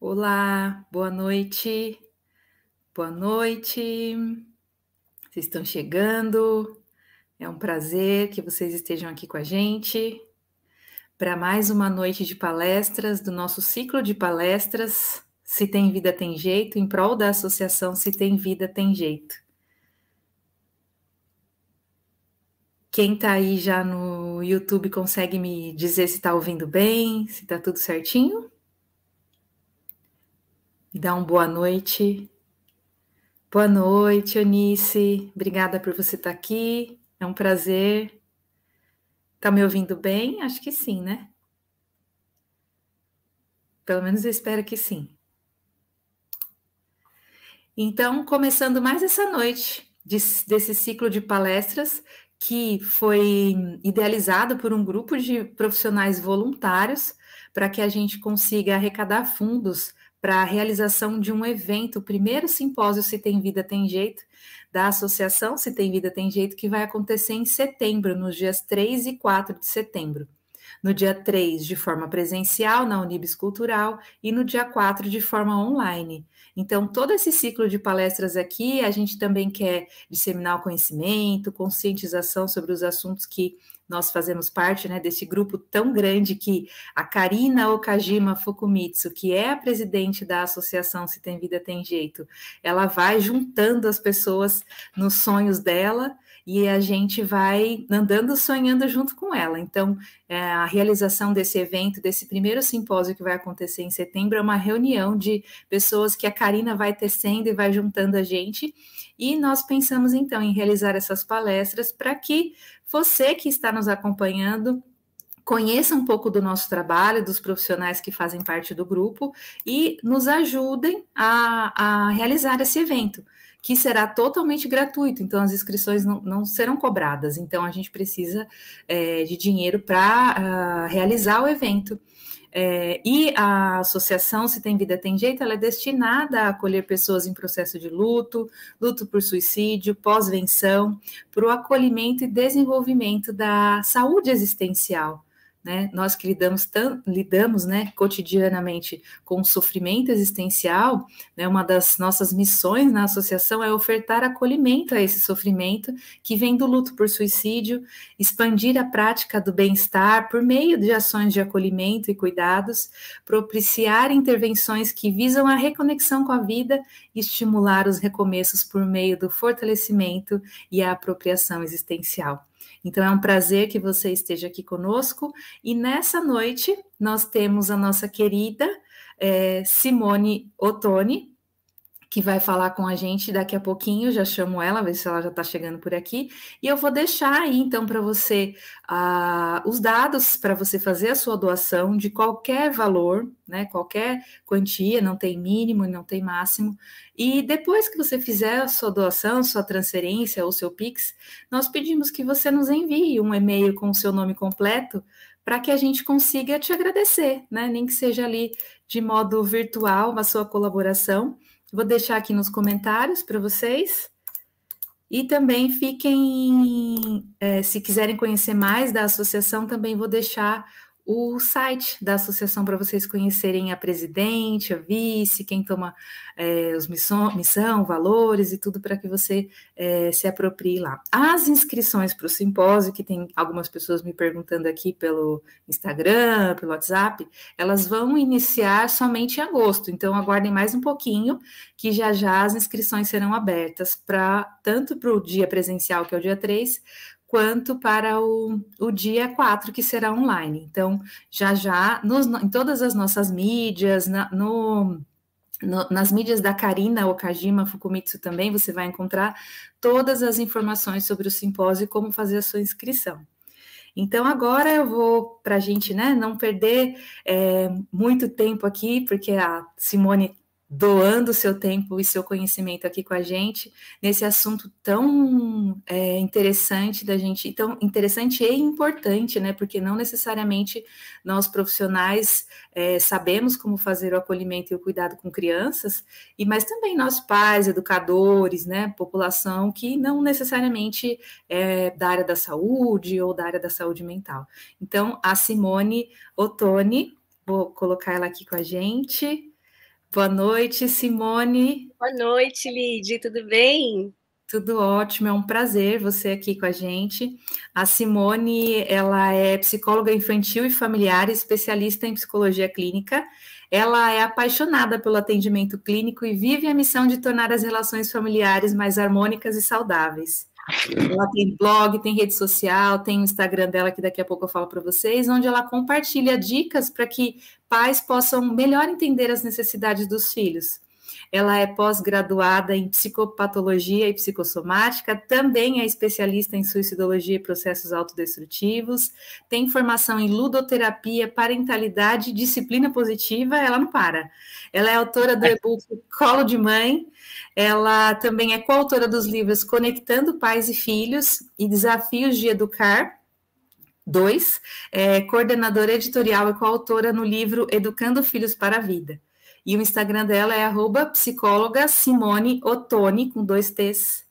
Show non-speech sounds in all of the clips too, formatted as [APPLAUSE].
Olá, boa noite, boa noite. Vocês estão chegando, é um prazer que vocês estejam aqui com a gente para mais uma noite de palestras do nosso ciclo de palestras Se Tem Vida Tem Jeito, em prol da associação Se Tem Vida Tem Jeito. Quem está aí já no YouTube consegue me dizer se está ouvindo bem, se está tudo certinho? e dá uma boa noite. Boa noite, Eunice. Obrigada por você estar tá aqui. É um prazer. Tá me ouvindo bem? Acho que sim, né? Pelo menos eu espero que sim. Então, começando mais essa noite desse ciclo de palestras que foi idealizado por um grupo de profissionais voluntários para que a gente consiga arrecadar fundos para a realização de um evento, o primeiro simpósio Se Tem Vida Tem Jeito, da Associação Se Tem Vida Tem Jeito, que vai acontecer em setembro, nos dias 3 e 4 de setembro. No dia 3, de forma presencial, na Unibis Cultural, e no dia 4, de forma online. Então, todo esse ciclo de palestras aqui, a gente também quer disseminar o conhecimento, conscientização sobre os assuntos que nós fazemos parte né, desse grupo tão grande que a Karina Okajima Fukumitsu, que é a presidente da associação Se Tem Vida Tem Jeito, ela vai juntando as pessoas nos sonhos dela e a gente vai andando sonhando junto com ela. Então, é, a realização desse evento, desse primeiro simpósio que vai acontecer em setembro, é uma reunião de pessoas que a Karina vai tecendo e vai juntando a gente. E nós pensamos então em realizar essas palestras para que você que está nos acompanhando conheça um pouco do nosso trabalho, dos profissionais que fazem parte do grupo e nos ajudem a, a realizar esse evento que será totalmente gratuito, então as inscrições não, não serão cobradas, então a gente precisa é, de dinheiro para uh, ah, realizar o evento. É, e a associação Se Tem Vida Tem Jeito, ela é destinada a acolher pessoas em processo de luto, luto por suicídio, pós-venção, para o acolhimento e desenvolvimento da saúde existencial né? Nós que lidamos, tam, lidamos né, cotidianamente com o sofrimento existencial, né, uma das nossas missões na associação é ofertar acolhimento a esse sofrimento que vem do luto por suicídio, expandir a prática do bem-estar por meio de ações de acolhimento e cuidados, propiciar intervenções que visam a reconexão com a vida e estimular os recomeços por meio do fortalecimento e a apropriação existencial. Então é um prazer que você esteja aqui conosco e nessa noite nós temos a nossa querida é, Simone Ottoni, que vai falar com a gente daqui a pouquinho. Já chamo ela, ver se ela já está chegando por aqui. E eu vou deixar aí então para você uh, os dados para você fazer a sua doação de qualquer valor, né? Qualquer quantia, não tem mínimo, não tem máximo. E depois que você fizer a sua doação, sua transferência ou seu Pix, nós pedimos que você nos envie um e-mail com o seu nome completo para que a gente consiga te agradecer, né? Nem que seja ali de modo virtual a sua colaboração. Vou deixar aqui nos comentários para vocês. E também fiquem, é, se quiserem conhecer mais da associação, também vou deixar o site da associação para vocês conhecerem a presidente, a vice, quem toma é, os missão, missão, valores e tudo para que você é, se aproprie lá. As inscrições para o simpósio, que tem algumas pessoas me perguntando aqui pelo Instagram, pelo WhatsApp, elas vão iniciar somente em agosto, então aguardem mais um pouquinho, que já já as inscrições serão abertas para tanto para o dia presencial, que é o dia 3, quanto para o, o dia 4, que será online. Então, já já, nos, em todas as nossas mídias, na, no, no, nas mídias da Karina Okajima Fukumitsu também, você vai encontrar todas as informações sobre o simpósio e como fazer a sua inscrição. Então, agora eu vou, para a gente né, não perder é, muito tempo aqui, porque a Simone doando seu tempo e seu conhecimento aqui com a gente nesse assunto tão é, interessante da gente, tão interessante e importante, né? Porque não necessariamente nós profissionais é, sabemos como fazer o acolhimento e o cuidado com crianças, e mas também nós pais, educadores, né? População que não necessariamente é da área da saúde ou da área da saúde mental. Então, a Simone Ottoni, vou colocar ela aqui com a gente. Boa noite, Simone. Boa noite, Lid. Tudo bem? Tudo ótimo, é um prazer você aqui com a gente. A Simone, ela é psicóloga infantil e familiar, especialista em psicologia clínica. Ela é apaixonada pelo atendimento clínico e vive a missão de tornar as relações familiares mais harmônicas e saudáveis. Ela tem blog, tem rede social, tem o Instagram dela que daqui a pouco eu falo para vocês, onde ela compartilha dicas para que pais possam melhor entender as necessidades dos filhos. Ela é pós-graduada em psicopatologia e psicossomática, também é especialista em suicidologia e processos autodestrutivos, tem formação em ludoterapia, parentalidade, disciplina positiva, ela não para. Ela é autora do é. e-book Colo de Mãe, ela também é coautora dos livros Conectando Pais e Filhos e Desafios de Educar, 2, é coordenadora editorial e coautora no livro Educando Filhos para a Vida. E o Instagram dela é arroba psicóloga Simone Ottoni, com dois T's.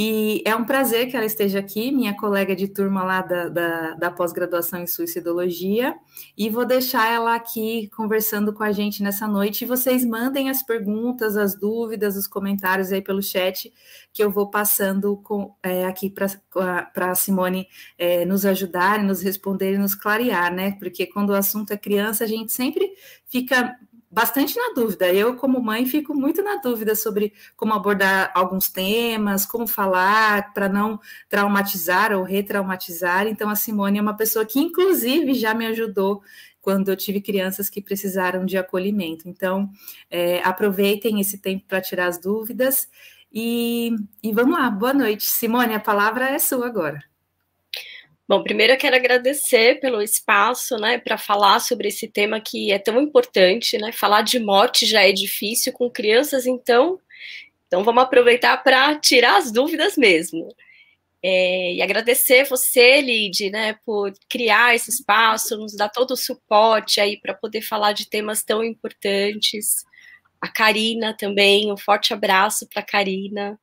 E é um prazer que ela esteja aqui, minha colega de turma lá da, da, da pós-graduação em suicidologia. E vou deixar ela aqui conversando com a gente nessa noite. E vocês mandem as perguntas, as dúvidas, os comentários aí pelo chat, que eu vou passando com, é, aqui para a Simone é, nos ajudar, nos responder e nos clarear, né? Porque quando o assunto é criança, a gente sempre fica bastante na dúvida. Eu, como mãe, fico muito na dúvida sobre como abordar alguns temas, como falar para não traumatizar ou retraumatizar. Então, a Simone é uma pessoa que, inclusive, já me ajudou quando eu tive crianças que precisaram de acolhimento. Então, é, aproveitem esse tempo para tirar as dúvidas. E, e vamos lá, boa noite. Simone, a palavra é sua agora. Bom, primeiro eu quero agradecer pelo espaço, né, para falar sobre esse tema que é tão importante, né? Falar de morte já é difícil com crianças, então, então vamos aproveitar para tirar as dúvidas mesmo. É, e agradecer você, Lid, né, por criar esse espaço, nos dar todo o suporte aí para poder falar de temas tão importantes. A Karina também, um forte abraço para a Karina.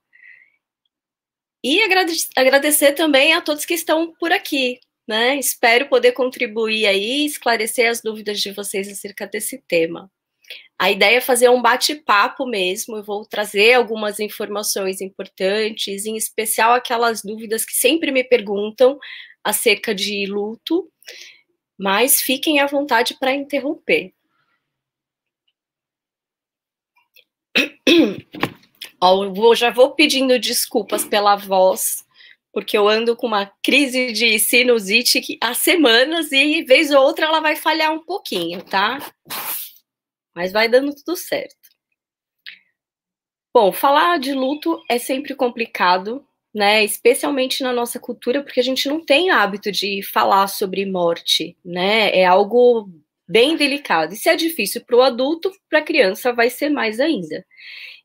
E agradecer também a todos que estão por aqui, né? Espero poder contribuir aí, esclarecer as dúvidas de vocês acerca desse tema. A ideia é fazer um bate-papo mesmo, eu vou trazer algumas informações importantes, em especial aquelas dúvidas que sempre me perguntam acerca de luto, mas fiquem à vontade para interromper. Eu vou, já vou pedindo desculpas pela voz, porque eu ando com uma crise de sinusite há semanas e vez ou outra ela vai falhar um pouquinho, tá? Mas vai dando tudo certo. Bom, falar de luto é sempre complicado, né? Especialmente na nossa cultura, porque a gente não tem hábito de falar sobre morte, né? É algo bem delicado. E se é difícil para o adulto, para a criança vai ser mais ainda.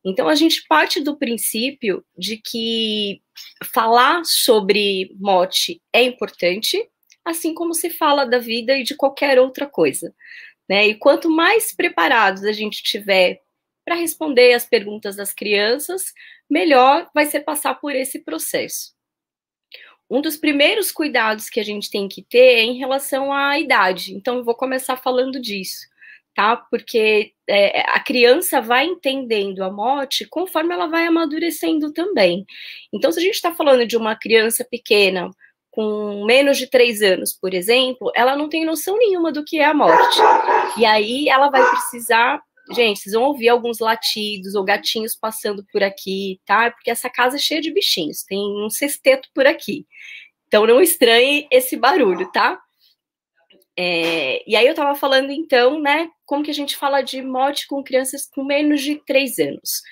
Então a gente parte do princípio de que falar sobre morte é importante, assim como se fala da vida e de qualquer outra coisa. Né? E quanto mais preparados a gente tiver para responder as perguntas das crianças, melhor vai ser passar por esse processo um dos primeiros cuidados que a gente tem que ter é em relação à idade. Então, vou começar falando disso, tá? Porque é, a criança vai entendendo a morte conforme ela vai amadurecendo também. Então, se a gente está falando de uma criança pequena, com menos de três anos, por exemplo, ela não tem noção nenhuma do que é a morte. E aí ela vai precisar gente, vocês vão ouvir alguns latidos ou gatinhos passando por aqui, tá? Porque essa casa é cheia de bichinhos, tem um sexteto por aqui. Então não estranhe esse barulho, tá? É, e aí eu estava falando então, né, como que a gente fala de morte com crianças com menos de 3 anos.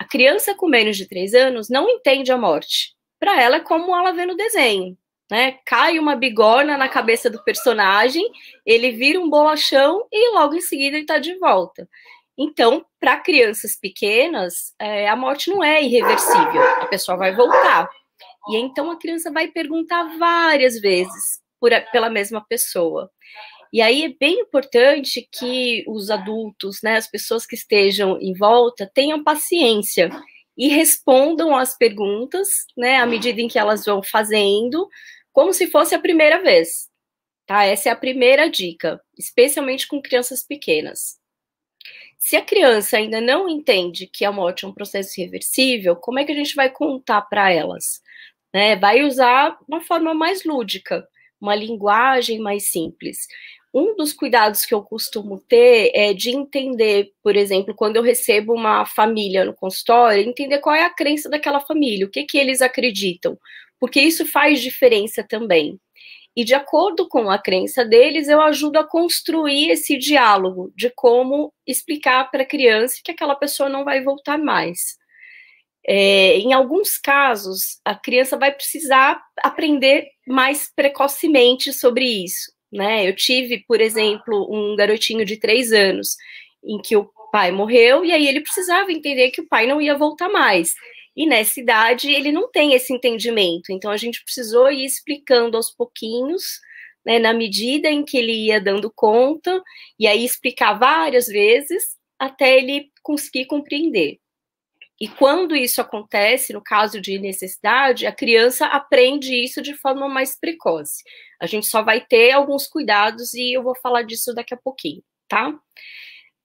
A criança com menos de 3 anos não entende a morte. Para ela é como ela vê no desenho né? Cai uma bigorna na cabeça do personagem, ele vira um bolachão e logo em seguida ele está de volta. Então, para crianças pequenas, é, a morte não é irreversível, a pessoa vai voltar. E então a criança vai perguntar várias vezes por, pela mesma pessoa. E aí é bem importante que os adultos, né, as pessoas que estejam em volta, tenham paciência e respondam às perguntas, né, à medida em que elas vão fazendo, como se fosse a primeira vez. Tá? Essa é a primeira dica, especialmente com crianças pequenas. Se a criança ainda não entende que a morte é um processo irreversível, como é que a gente vai contar para elas? Né? Vai usar uma forma mais lúdica, uma linguagem mais simples. Um dos cuidados que eu costumo ter é de entender, por exemplo, quando eu recebo uma família no consultório, entender qual é a crença daquela família, o que, que eles acreditam, porque isso faz diferença também. E de acordo com a crença deles, eu ajudo a construir esse diálogo de como explicar para a criança que aquela pessoa não vai voltar mais. É, em alguns casos, a criança vai precisar aprender mais precocemente sobre isso. Né? Eu tive, por exemplo, um garotinho de três anos em que o pai morreu e aí ele precisava entender que o pai não ia voltar mais. E nessa idade ele não tem esse entendimento. Então a gente precisou ir explicando aos pouquinhos, né, na medida em que ele ia dando conta, e aí explicar várias vezes até ele conseguir compreender. E quando isso acontece, no caso de necessidade, a criança aprende isso de forma mais precoce. A gente só vai ter alguns cuidados e eu vou falar disso daqui a pouquinho, tá?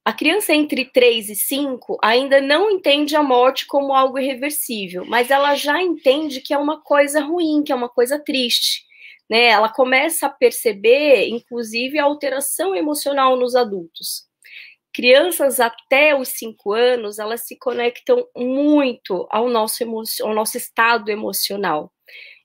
A criança entre 3 e 5 ainda não entende a morte como algo irreversível, mas ela já entende que é uma coisa ruim, que é uma coisa triste. Né? Ela começa a perceber, inclusive, a alteração emocional nos adultos. Crianças até os 5 anos, elas se conectam muito ao nosso, ao nosso estado emocional.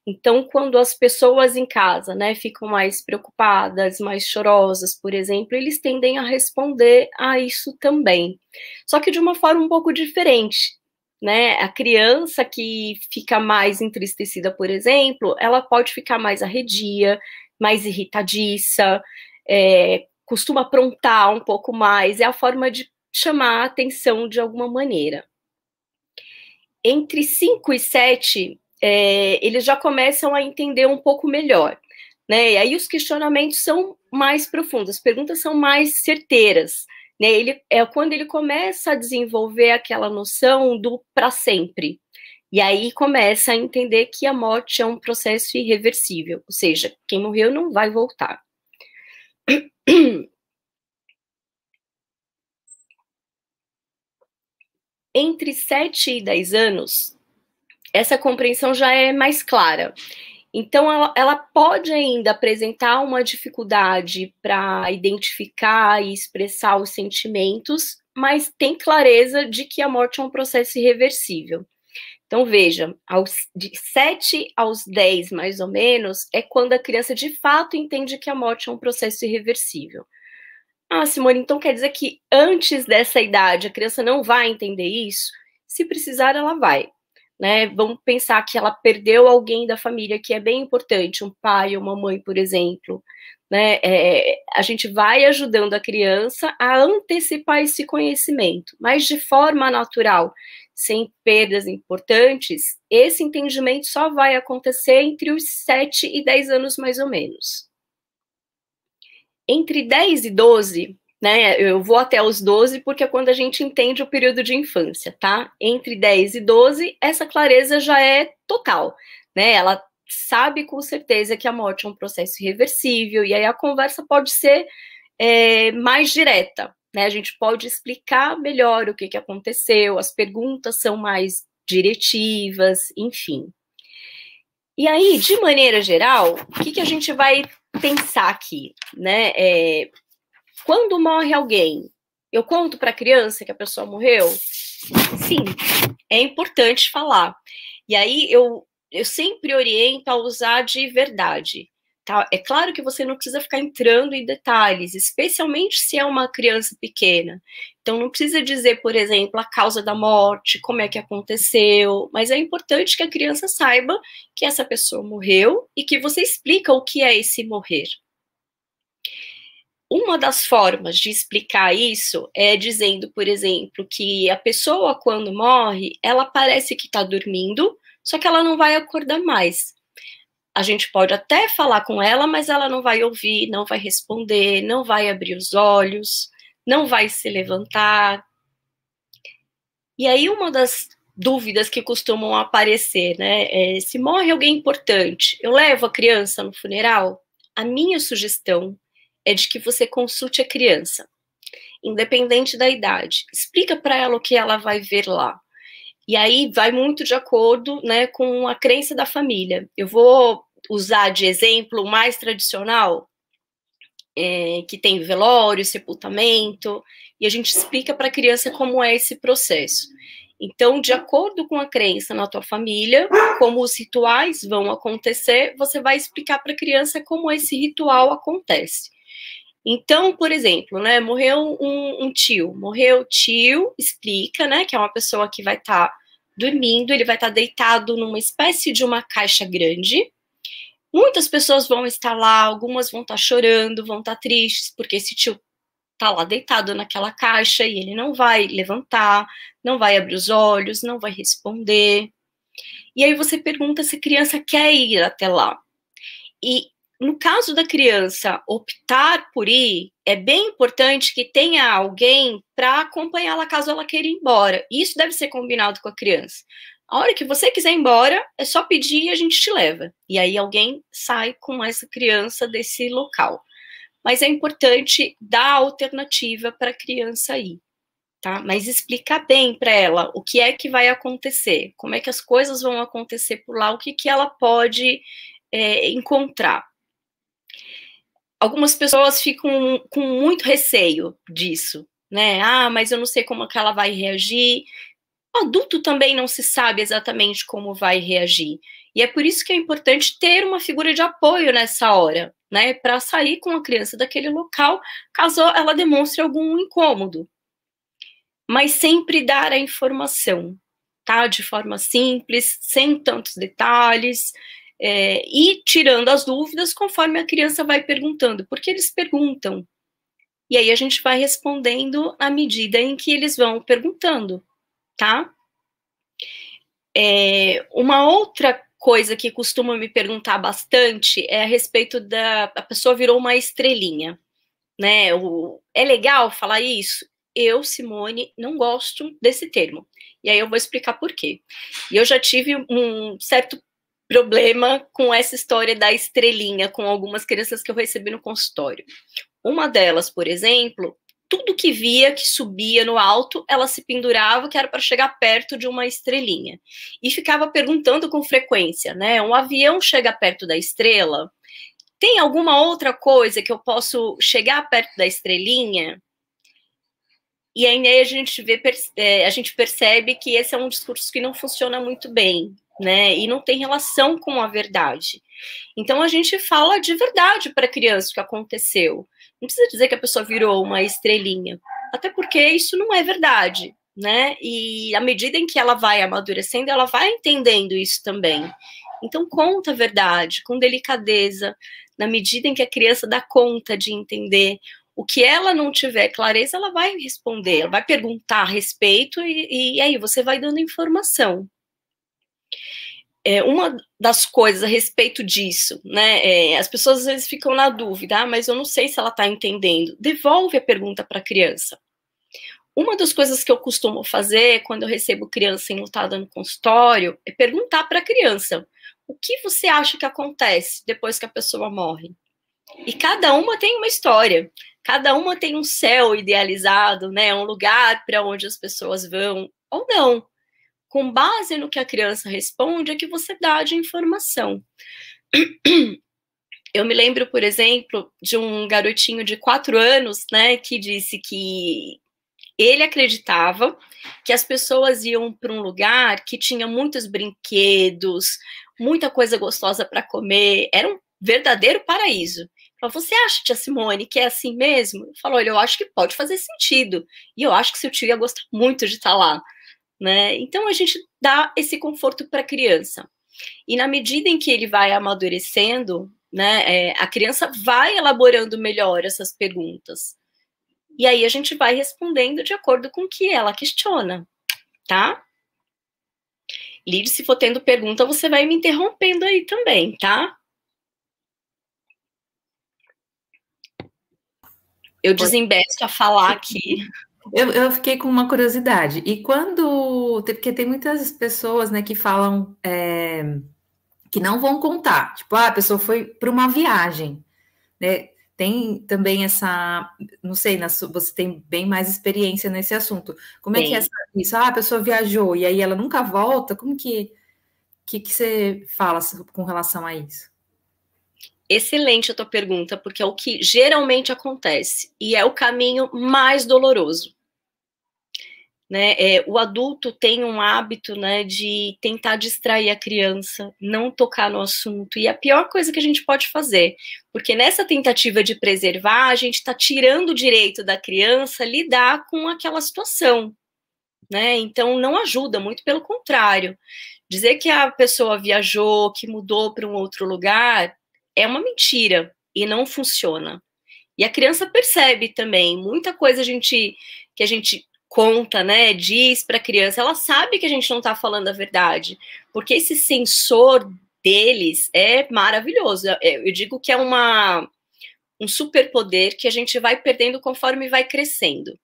Então, quando as pessoas em casa, né, ficam mais preocupadas, mais chorosas, por exemplo, eles tendem a responder a isso também. Só que de uma forma um pouco diferente, né? A criança que fica mais entristecida, por exemplo, ela pode ficar mais arredia, mais irritadiça, é, costuma aprontar um pouco mais, é a forma de chamar a atenção de alguma maneira. Entre 5 e 7, é, eles já começam a entender um pouco melhor. Né? E aí os questionamentos são mais profundos, as perguntas são mais certeiras. Né? Ele, é quando ele começa a desenvolver aquela noção do para sempre. E aí começa a entender que a morte é um processo irreversível, ou seja, quem morreu não vai voltar. [CLEARS THROAT] Entre 7 e 10 anos, essa compreensão já é mais clara. Então, ela, ela pode ainda apresentar uma dificuldade para identificar e expressar os sentimentos, mas tem clareza de que a morte é um processo irreversível. Então, veja, aos, de 7 aos 10, mais ou menos, é quando a criança de fato entende que a morte é um processo irreversível. Ah, Simone, então quer dizer que antes dessa idade a criança não vai entender isso? Se precisar, ela vai né? Vamos pensar que ela perdeu alguém da família que é bem importante, um pai ou uma mãe, por exemplo. Né? É, a gente vai ajudando a criança a antecipar esse conhecimento, mas de forma natural, sem perdas importantes, esse entendimento só vai acontecer entre os 7 e 10 anos, mais ou menos. Entre 10 e 12, né? Eu vou até os 12 porque é quando a gente entende o período de infância, tá? Entre 10 e 12, essa clareza já é total, né? Ela sabe com certeza que a morte é um processo irreversível, e aí a conversa pode ser é, mais direta, né? A gente pode explicar melhor o que, que aconteceu, as perguntas são mais diretivas, enfim. E aí, de maneira geral, o que, que a gente vai pensar aqui, né? É, quando morre alguém, eu conto para a criança que a pessoa morreu? Sim, é importante falar. E aí eu, eu sempre oriento a usar de verdade. Tá? É claro que você não precisa ficar entrando em detalhes, especialmente se é uma criança pequena. Então não precisa dizer, por exemplo, a causa da morte, como é que aconteceu, mas é importante que a criança saiba que essa pessoa morreu e que você explica o que é esse morrer. Uma das formas de explicar isso é dizendo, por exemplo, que a pessoa, quando morre, ela parece que está dormindo, só que ela não vai acordar mais. A gente pode até falar com ela, mas ela não vai ouvir, não vai responder, não vai abrir os olhos, não vai se levantar. E aí, uma das dúvidas que costumam aparecer, né? É, se morre alguém importante, eu levo a criança no funeral? A minha sugestão é de que você consulte a criança, independente da idade. Explica para ela o que ela vai ver lá. E aí vai muito de acordo né, com a crença da família. Eu vou usar de exemplo mais tradicional, é, que tem velório, sepultamento, e a gente explica para a criança como é esse processo. Então, de acordo com a crença na tua família, como os rituais vão acontecer, você vai explicar para a criança como esse ritual acontece. Então, por exemplo, né, morreu um, um tio, morreu o tio, explica, né, que é uma pessoa que vai estar tá dormindo, ele vai estar tá deitado numa espécie de uma caixa grande. Muitas pessoas vão estar lá, algumas vão estar tá chorando, vão estar tá tristes, porque esse tio tá lá deitado naquela caixa e ele não vai levantar, não vai abrir os olhos, não vai responder. E aí você pergunta se a criança quer ir até lá. E no caso da criança optar por ir, é bem importante que tenha alguém para acompanhá-la caso ela queira ir embora. Isso deve ser combinado com a criança. A hora que você quiser ir embora, é só pedir e a gente te leva. E aí alguém sai com essa criança desse local. Mas é importante dar alternativa para a criança ir, tá? Mas explicar bem para ela o que é que vai acontecer, como é que as coisas vão acontecer por lá, o que, que ela pode é, encontrar algumas pessoas ficam com muito receio disso, né? Ah, mas eu não sei como é que ela vai reagir. O adulto também não se sabe exatamente como vai reagir. E é por isso que é importante ter uma figura de apoio nessa hora, né? Para sair com a criança daquele local, caso ela demonstre algum incômodo. Mas sempre dar a informação, tá? De forma simples, sem tantos detalhes, é, e tirando as dúvidas conforme a criança vai perguntando, porque eles perguntam. E aí a gente vai respondendo à medida em que eles vão perguntando, tá? É, uma outra coisa que costuma me perguntar bastante é a respeito da a pessoa virou uma estrelinha, né? O, é legal falar isso? Eu, Simone, não gosto desse termo. E aí eu vou explicar por quê. E eu já tive um certo problema com essa história da estrelinha com algumas crianças que eu recebi no consultório. Uma delas, por exemplo, tudo que via que subia no alto, ela se pendurava, que era para chegar perto de uma estrelinha. E ficava perguntando com frequência, né? Um avião chega perto da estrela? Tem alguma outra coisa que eu posso chegar perto da estrelinha? E aí a gente, vê, eh, a gente percebe que esse é um discurso que não funciona muito bem, né? E não tem relação com a verdade. Então a gente fala de verdade para a criança o que aconteceu. Não precisa dizer que a pessoa virou uma estrelinha, até porque isso não é verdade, né? E à medida em que ela vai amadurecendo, ela vai entendendo isso também. Então conta a verdade com delicadeza, na medida em que a criança dá conta de entender o que ela não tiver clareza, ela vai responder, ela vai perguntar a respeito e, e aí você vai dando informação é, uma das coisas a respeito disso, né? É, as pessoas às vezes ficam na dúvida, ah, mas eu não sei se ela está entendendo. Devolve a pergunta para a criança. Uma das coisas que eu costumo fazer quando eu recebo criança enlutada no consultório é perguntar para a criança o que você acha que acontece depois que a pessoa morre. E cada uma tem uma história, cada uma tem um céu idealizado, né? Um lugar para onde as pessoas vão ou não com base no que a criança responde, é que você dá de informação. Eu me lembro, por exemplo, de um garotinho de quatro anos, né, que disse que ele acreditava que as pessoas iam para um lugar que tinha muitos brinquedos, muita coisa gostosa para comer, era um verdadeiro paraíso. Falou, você acha, tia Simone, que é assim mesmo? Falou, olha, eu acho que pode fazer sentido. E eu acho que seu tio ia gostar muito de estar tá lá né? Então a gente dá esse conforto para a criança. E na medida em que ele vai amadurecendo, né, é, a criança vai elaborando melhor essas perguntas. E aí a gente vai respondendo de acordo com o que ela questiona, tá? Lide, se for tendo pergunta, você vai me interrompendo aí também, tá? Eu desembesto a falar [LAUGHS] aqui. Eu, eu, fiquei com uma curiosidade. E quando. Porque tem muitas pessoas né, que falam é, que não vão contar. Tipo, ah, a pessoa foi para uma viagem. Né? Tem também essa. Não sei, na, você tem bem mais experiência nesse assunto. Como é que é isso? Ah, a pessoa viajou e aí ela nunca volta. Como que. O que, que você fala com relação a isso? Excelente a tua pergunta, porque é o que geralmente acontece e é o caminho mais doloroso. Né? É, o adulto tem um hábito né, de tentar distrair a criança, não tocar no assunto, e é a pior coisa que a gente pode fazer, porque nessa tentativa de preservar, a gente está tirando o direito da criança lidar com aquela situação. Né? Então, não ajuda, muito pelo contrário. Dizer que a pessoa viajou, que mudou para um outro lugar, é uma mentira e não funciona. E a criança percebe também, muita coisa a gente que a gente conta, né, diz para a criança, ela sabe que a gente não está falando a verdade, porque esse sensor deles é maravilhoso. É, eu digo que é uma um superpoder que a gente vai perdendo conforme vai crescendo.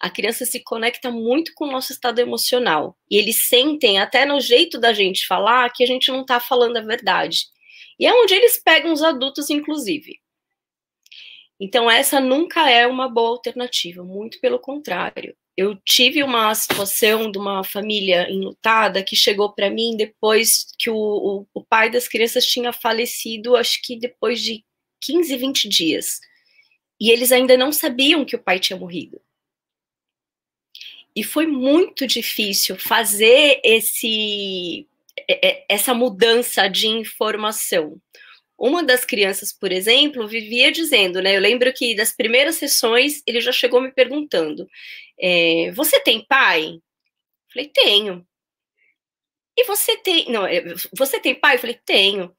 A criança se conecta muito com o nosso estado emocional e eles sentem até no jeito da gente falar que a gente não está falando a verdade. E é onde eles pegam os adultos, inclusive. Então essa nunca é uma boa alternativa, muito pelo contrário eu tive uma situação de uma família enlutada que chegou para mim depois que o, o, o, pai das crianças tinha falecido, acho que depois de 15, 20 dias. E eles ainda não sabiam que o pai tinha morrido. E foi muito difícil fazer esse é, é, essa mudança de informação. Uma das crianças, por exemplo, vivia dizendo, né? Eu lembro que das primeiras sessões ele já chegou me perguntando: é, você tem pai? Falei, tenho. E você tem. Não, eh, você tem pai? Eu falei, tenho.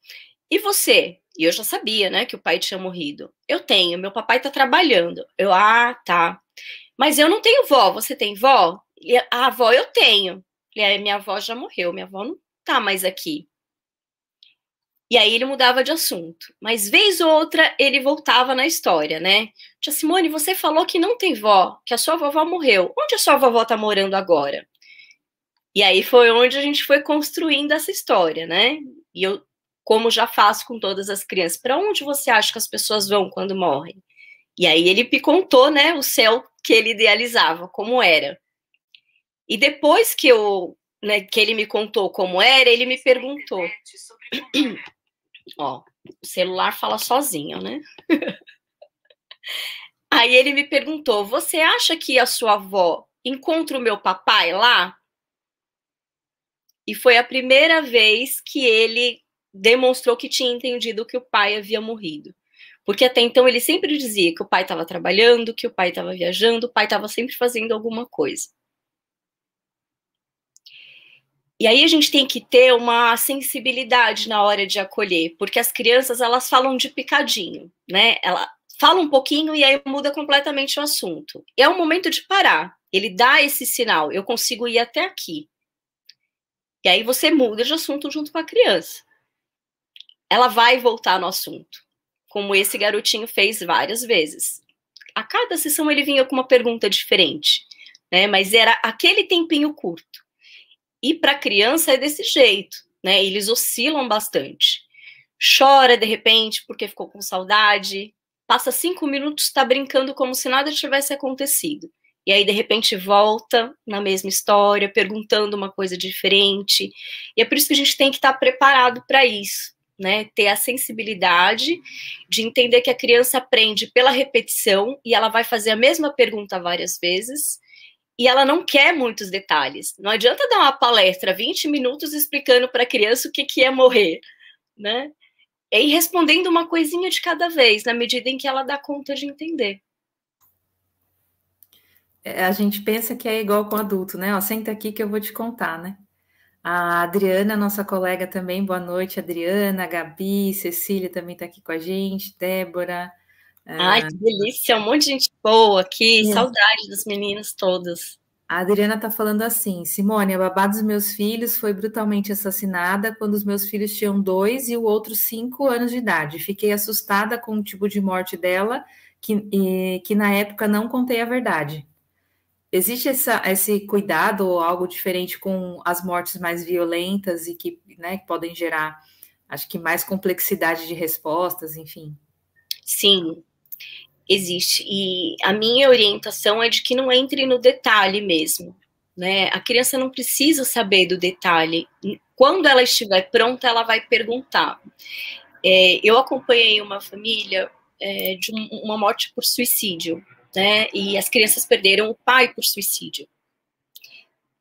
E você? E eu já sabia, né, que o pai tinha morrido. Eu tenho, meu papai tá trabalhando. Eu, ah, tá. Mas eu não tenho vó, você tem vó? E a avó eu tenho. E aí, ah, minha avó já morreu, minha avó não tá mais aqui. E aí ele mudava de assunto. Mas vez ou outra ele voltava na história, né? Tia Simone, você falou que não tem vó, que a sua vovó morreu. Onde a sua vovó tá morando agora? E aí foi onde a gente foi construindo essa história, né? E eu, como já faço com todas as crianças, para onde você acha que as pessoas vão quando morrem? E aí ele me contou, né, o céu que ele idealizava, como era. E depois que eu, né, que ele me contou como era, ele me perguntou Ó, o celular fala sozinho, né? [LAUGHS] Aí ele me perguntou: Você acha que a sua avó encontra o meu papai lá? E foi a primeira vez que ele demonstrou que tinha entendido que o pai havia morrido. Porque até então ele sempre dizia que o pai estava trabalhando, que o pai estava viajando, o pai estava sempre fazendo alguma coisa. E aí a gente tem que ter uma sensibilidade na hora de acolher, porque as crianças elas falam de picadinho, né? Ela fala um pouquinho e aí muda completamente o assunto. é o momento de parar. Ele dá esse sinal, eu consigo ir até aqui. E aí você muda de assunto junto com a criança. Ela vai voltar no assunto, como esse garotinho fez várias vezes. A cada sessão ele vinha com uma pergunta diferente, né? Mas era aquele tempinho curto. E para criança é desse jeito, né? Eles oscilam bastante. Chora de repente porque ficou com saudade, passa cinco minutos, está brincando como se nada tivesse acontecido. E aí, de repente, volta na mesma história, perguntando uma coisa diferente. E é por isso que a gente tem que estar tá preparado para isso, né? Ter a sensibilidade de entender que a criança aprende pela repetição e ela vai fazer a mesma pergunta várias vezes e ela não quer muitos detalhes. Não adianta dar uma palestra 20 minutos explicando para a criança o que, que é morrer, né? E é respondendo uma coisinha de cada vez, na medida em que ela dá conta de entender. É, a gente pensa que é igual com adulto, né? Ó, senta aqui que eu vou te contar, né? A Adriana, nossa colega também, boa noite, Adriana, Gabi, Cecília também está aqui com a gente, Débora, Ai, que delícia, um monte de gente boa aqui, é. saudade dos meninos todos. A Adriana está falando assim: Simone, a babá dos meus filhos foi brutalmente assassinada quando os meus filhos tinham dois e o outro cinco anos de idade. Fiquei assustada com o tipo de morte dela, que, e, que na época não contei a verdade. Existe essa, esse cuidado ou algo diferente com as mortes mais violentas e que, né, que podem gerar, acho que, mais complexidade de respostas, enfim? Sim, existe. E a minha orientação é de que não entre no detalhe mesmo. Né? A criança não precisa saber do detalhe. Quando ela estiver pronta, ela vai perguntar. É, eu acompanhei uma família é, de um, uma morte por suicídio, né? E as crianças perderam o pai por suicídio.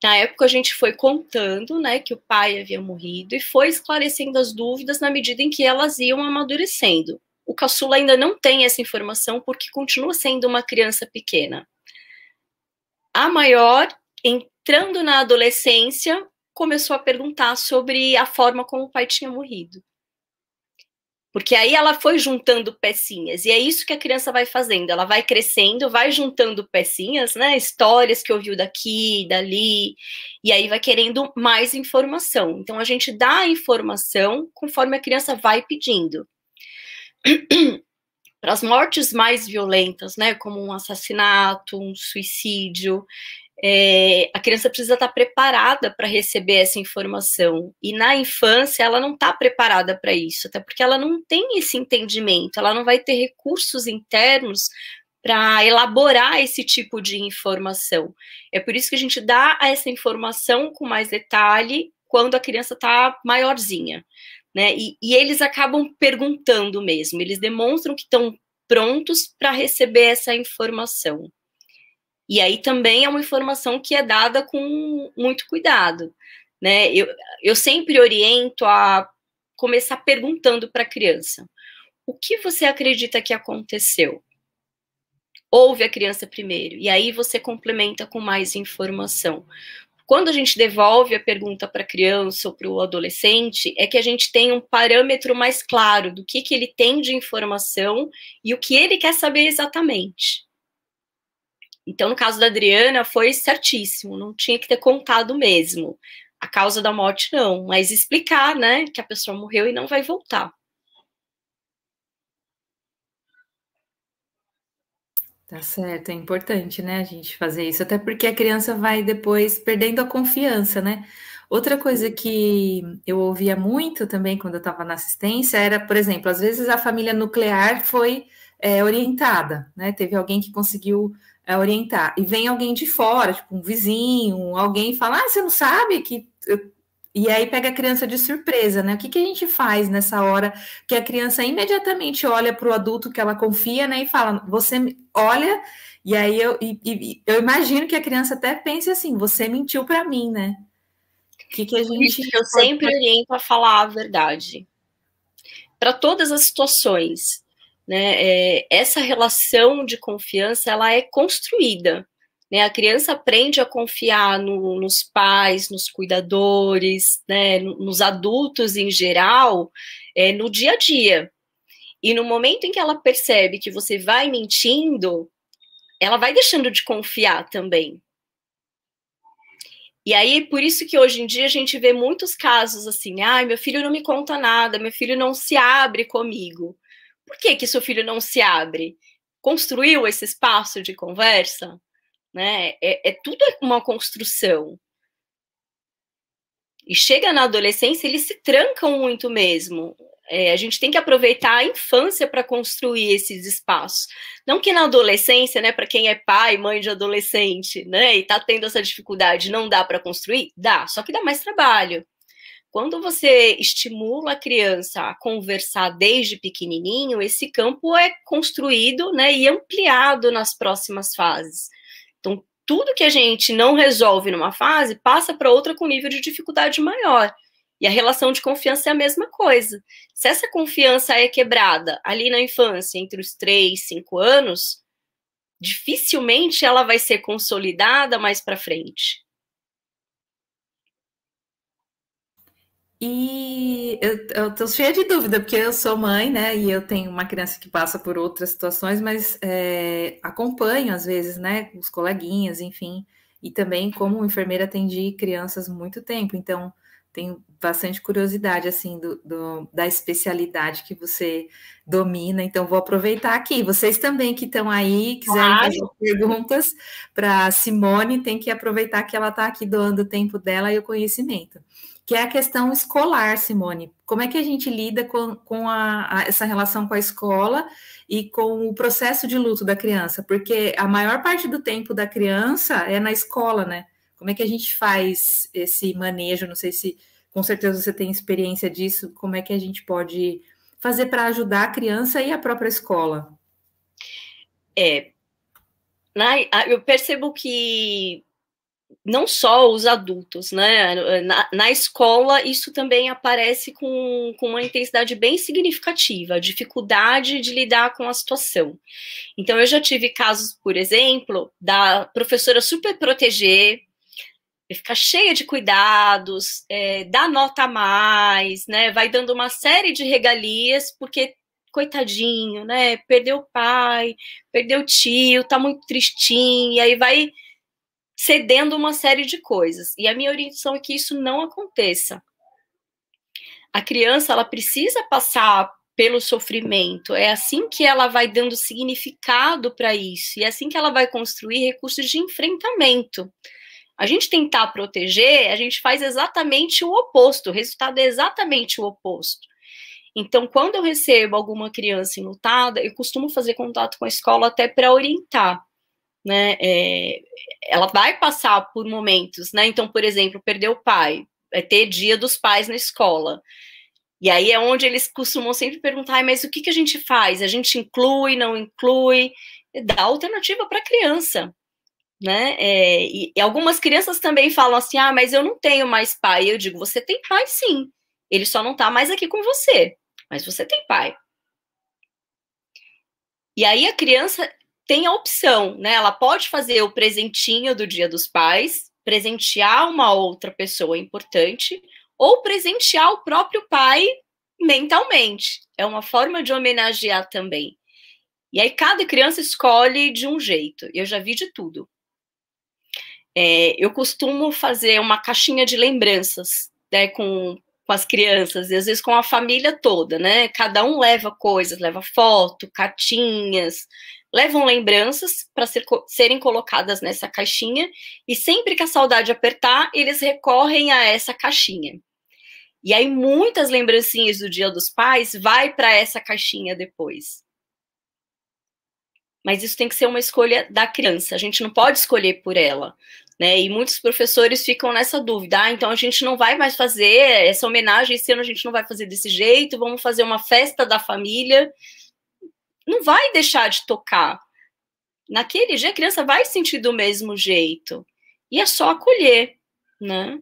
Na época a gente foi contando, né, que o pai havia morrido e foi esclarecendo as dúvidas na medida em que elas iam amadurecendo o caçula ainda não tem essa informação porque continua sendo uma criança pequena. A maior, entrando na adolescência, começou a perguntar sobre a forma como o pai tinha morrido. Porque aí ela foi juntando pecinhas, e é isso que a criança vai fazendo. Ela vai crescendo, vai juntando pecinhas, né? Histórias que ouviu daqui, dali, e aí vai querendo mais informação. Então a gente dá a informação conforme a criança vai pedindo para [CLEARS THROAT] as mortes mais violentas, né, como um assassinato, um suicídio, é, a criança precisa estar tá preparada para receber essa informação. E na infância, ela não está preparada para isso, até porque ela não tem esse entendimento, ela não vai ter recursos internos para elaborar esse tipo de informação. É por isso que a gente dá essa informação com mais detalhe quando a criança está maiorzinha. Né? E, e eles acabam perguntando mesmo, eles demonstram que estão prontos para receber essa informação. E aí também é uma informação que é dada com muito cuidado. Né? Eu, eu sempre oriento a começar perguntando para a criança: o que você acredita que aconteceu? Ouve a criança primeiro, e aí você complementa com mais informação. Quando a gente devolve a pergunta para a criança ou para o adolescente, é que a gente tem um parâmetro mais claro do que, que ele tem de informação e o que ele quer saber exatamente. Então, no caso da Adriana, foi certíssimo, não tinha que ter contado mesmo. A causa da morte, não, mas explicar, né, que a pessoa morreu e não vai voltar. Tá certo, é importante, né, a gente fazer isso, até porque a criança vai depois perdendo a confiança, né? Outra coisa que eu ouvia muito também quando eu estava na assistência era, por exemplo, às vezes a família nuclear foi é, orientada, né? Teve alguém que conseguiu é, orientar, e vem alguém de fora, tipo um vizinho, alguém fala: Ah, você não sabe que e aí pega a criança de surpresa, né? O que, que a gente faz nessa hora que a criança imediatamente olha para o adulto que ela confia, né? E fala: Você olha, e aí eu, e, e, eu imagino que a criança até pense assim: Você mentiu para mim, né? O que, que a gente. eu sempre oriento a falar a verdade. Para todas as situações, né? É, essa relação de confiança ela é construída. Né? A criança aprende a confiar no, nos pais, nos cuidadores, né? nos adultos em geral, é, no dia a dia. E no momento em que ela percebe que você vai mentindo, ela vai deixando de confiar também. E aí, por isso que hoje em dia a gente vê muitos casos assim: ai, ah, meu filho não me conta nada, meu filho não se abre comigo. Por que, que seu filho não se abre? Construiu esse espaço de conversa? né? É, é tudo uma construção. E chega na adolescência, eles se trancam muito mesmo. É, a gente tem que aproveitar a infância para construir esses espaços. Não que na adolescência, né, para quem é pai, mãe de adolescente, né, e está tendo essa dificuldade, não dá para construir? Dá, só que dá mais trabalho. Quando você estimula a criança a conversar desde pequenininho, esse campo é construído né, e ampliado nas próximas fases tudo que a gente não resolve numa fase passa para outra com nível de dificuldade maior. E a relação de confiança é a mesma coisa. Se essa confiança é quebrada ali na infância, entre os 3, 5 anos, dificilmente ela vai ser consolidada mais para frente. E eu, estou cheia de dúvida, porque eu sou mãe, né? E eu tenho uma criança que passa por outras situações, mas é, acompanho às vezes, né? Os coleguinhas, enfim. E também, como enfermeira, atendi crianças muito tempo. Então, tenho bastante curiosidade, assim, do, do, da especialidade que você domina. Então, vou aproveitar aqui. Vocês também que estão aí, quiserem claro. fazer perguntas para Simone, tem que aproveitar que ela está aqui doando o tempo dela e o conhecimento que é a questão escolar, Simone. Como é que a gente lida com, com a, a, essa relação com a escola e com o processo de luto da criança? Porque a maior parte do tempo da criança é na escola, né? Como é que a gente faz esse manejo? Não sei se com certeza você tem experiência disso. Como é que a gente pode fazer para ajudar a criança e a própria escola? É, eu percebo que não só os adultos, né? Na, na, escola, isso também aparece com, com uma intensidade bem significativa, a dificuldade de lidar com a situação. Então, eu já tive casos, por exemplo, da professora super proteger, ficar cheia de cuidados, é, dá nota a mais, né? Vai dando uma série de regalias, porque coitadinho, né? Perdeu o pai, perdeu o tio, tá muito tristinho, e aí vai cedendo uma série de coisas. E a minha orientação é que isso não aconteça. A criança ela precisa passar pelo sofrimento, é assim que ela vai dando significado para isso, e é assim que ela vai construir recursos de enfrentamento. A gente tentar proteger, a gente faz exatamente o oposto, o resultado é exatamente o oposto. Então, quando eu recebo alguma criança enlutada, eu costumo fazer contato com a escola até para orientar né? É, ela vai passar por momentos, né? Então, por exemplo, perder o pai, é ter dia dos pais na escola. E aí é onde eles costumam sempre perguntar, mas o que, que a gente faz? A gente inclui, não inclui? Dá alternativa para a criança, né? É, e, e, algumas crianças também falam assim, ah, mas eu não tenho mais pai. Eu digo, você tem pai sim, ele só não está mais aqui com você, mas você tem pai. E aí a criança tem a opção, né? Ela pode fazer o presentinho do Dia dos Pais, presentear uma outra pessoa importante, ou presentear o próprio pai mentalmente. É uma forma de homenagear também. E aí cada criança escolhe de um jeito. Eu já vi de tudo. É, eu costumo fazer uma caixinha de lembranças, né, com, com as crianças, e às vezes com a família toda, né? Cada um leva coisas, leva foto, cartinhas, levam lembranças para ser, serem colocadas nessa caixinha, e sempre que a saudade apertar, eles recorrem a essa caixinha. E aí muitas lembrancinhas do Dia dos Pais vai para essa caixinha depois. Mas isso tem que ser uma escolha da criança. A gente não pode escolher por ela, né? E muitos professores ficam nessa dúvida. Ah, então a gente não vai mais fazer essa homenagem esse ano a gente não vai fazer desse jeito, vamos fazer uma festa da família não vai deixar de tocar. Naquele dia, a criança vai sentir do mesmo jeito. E é só acolher, né?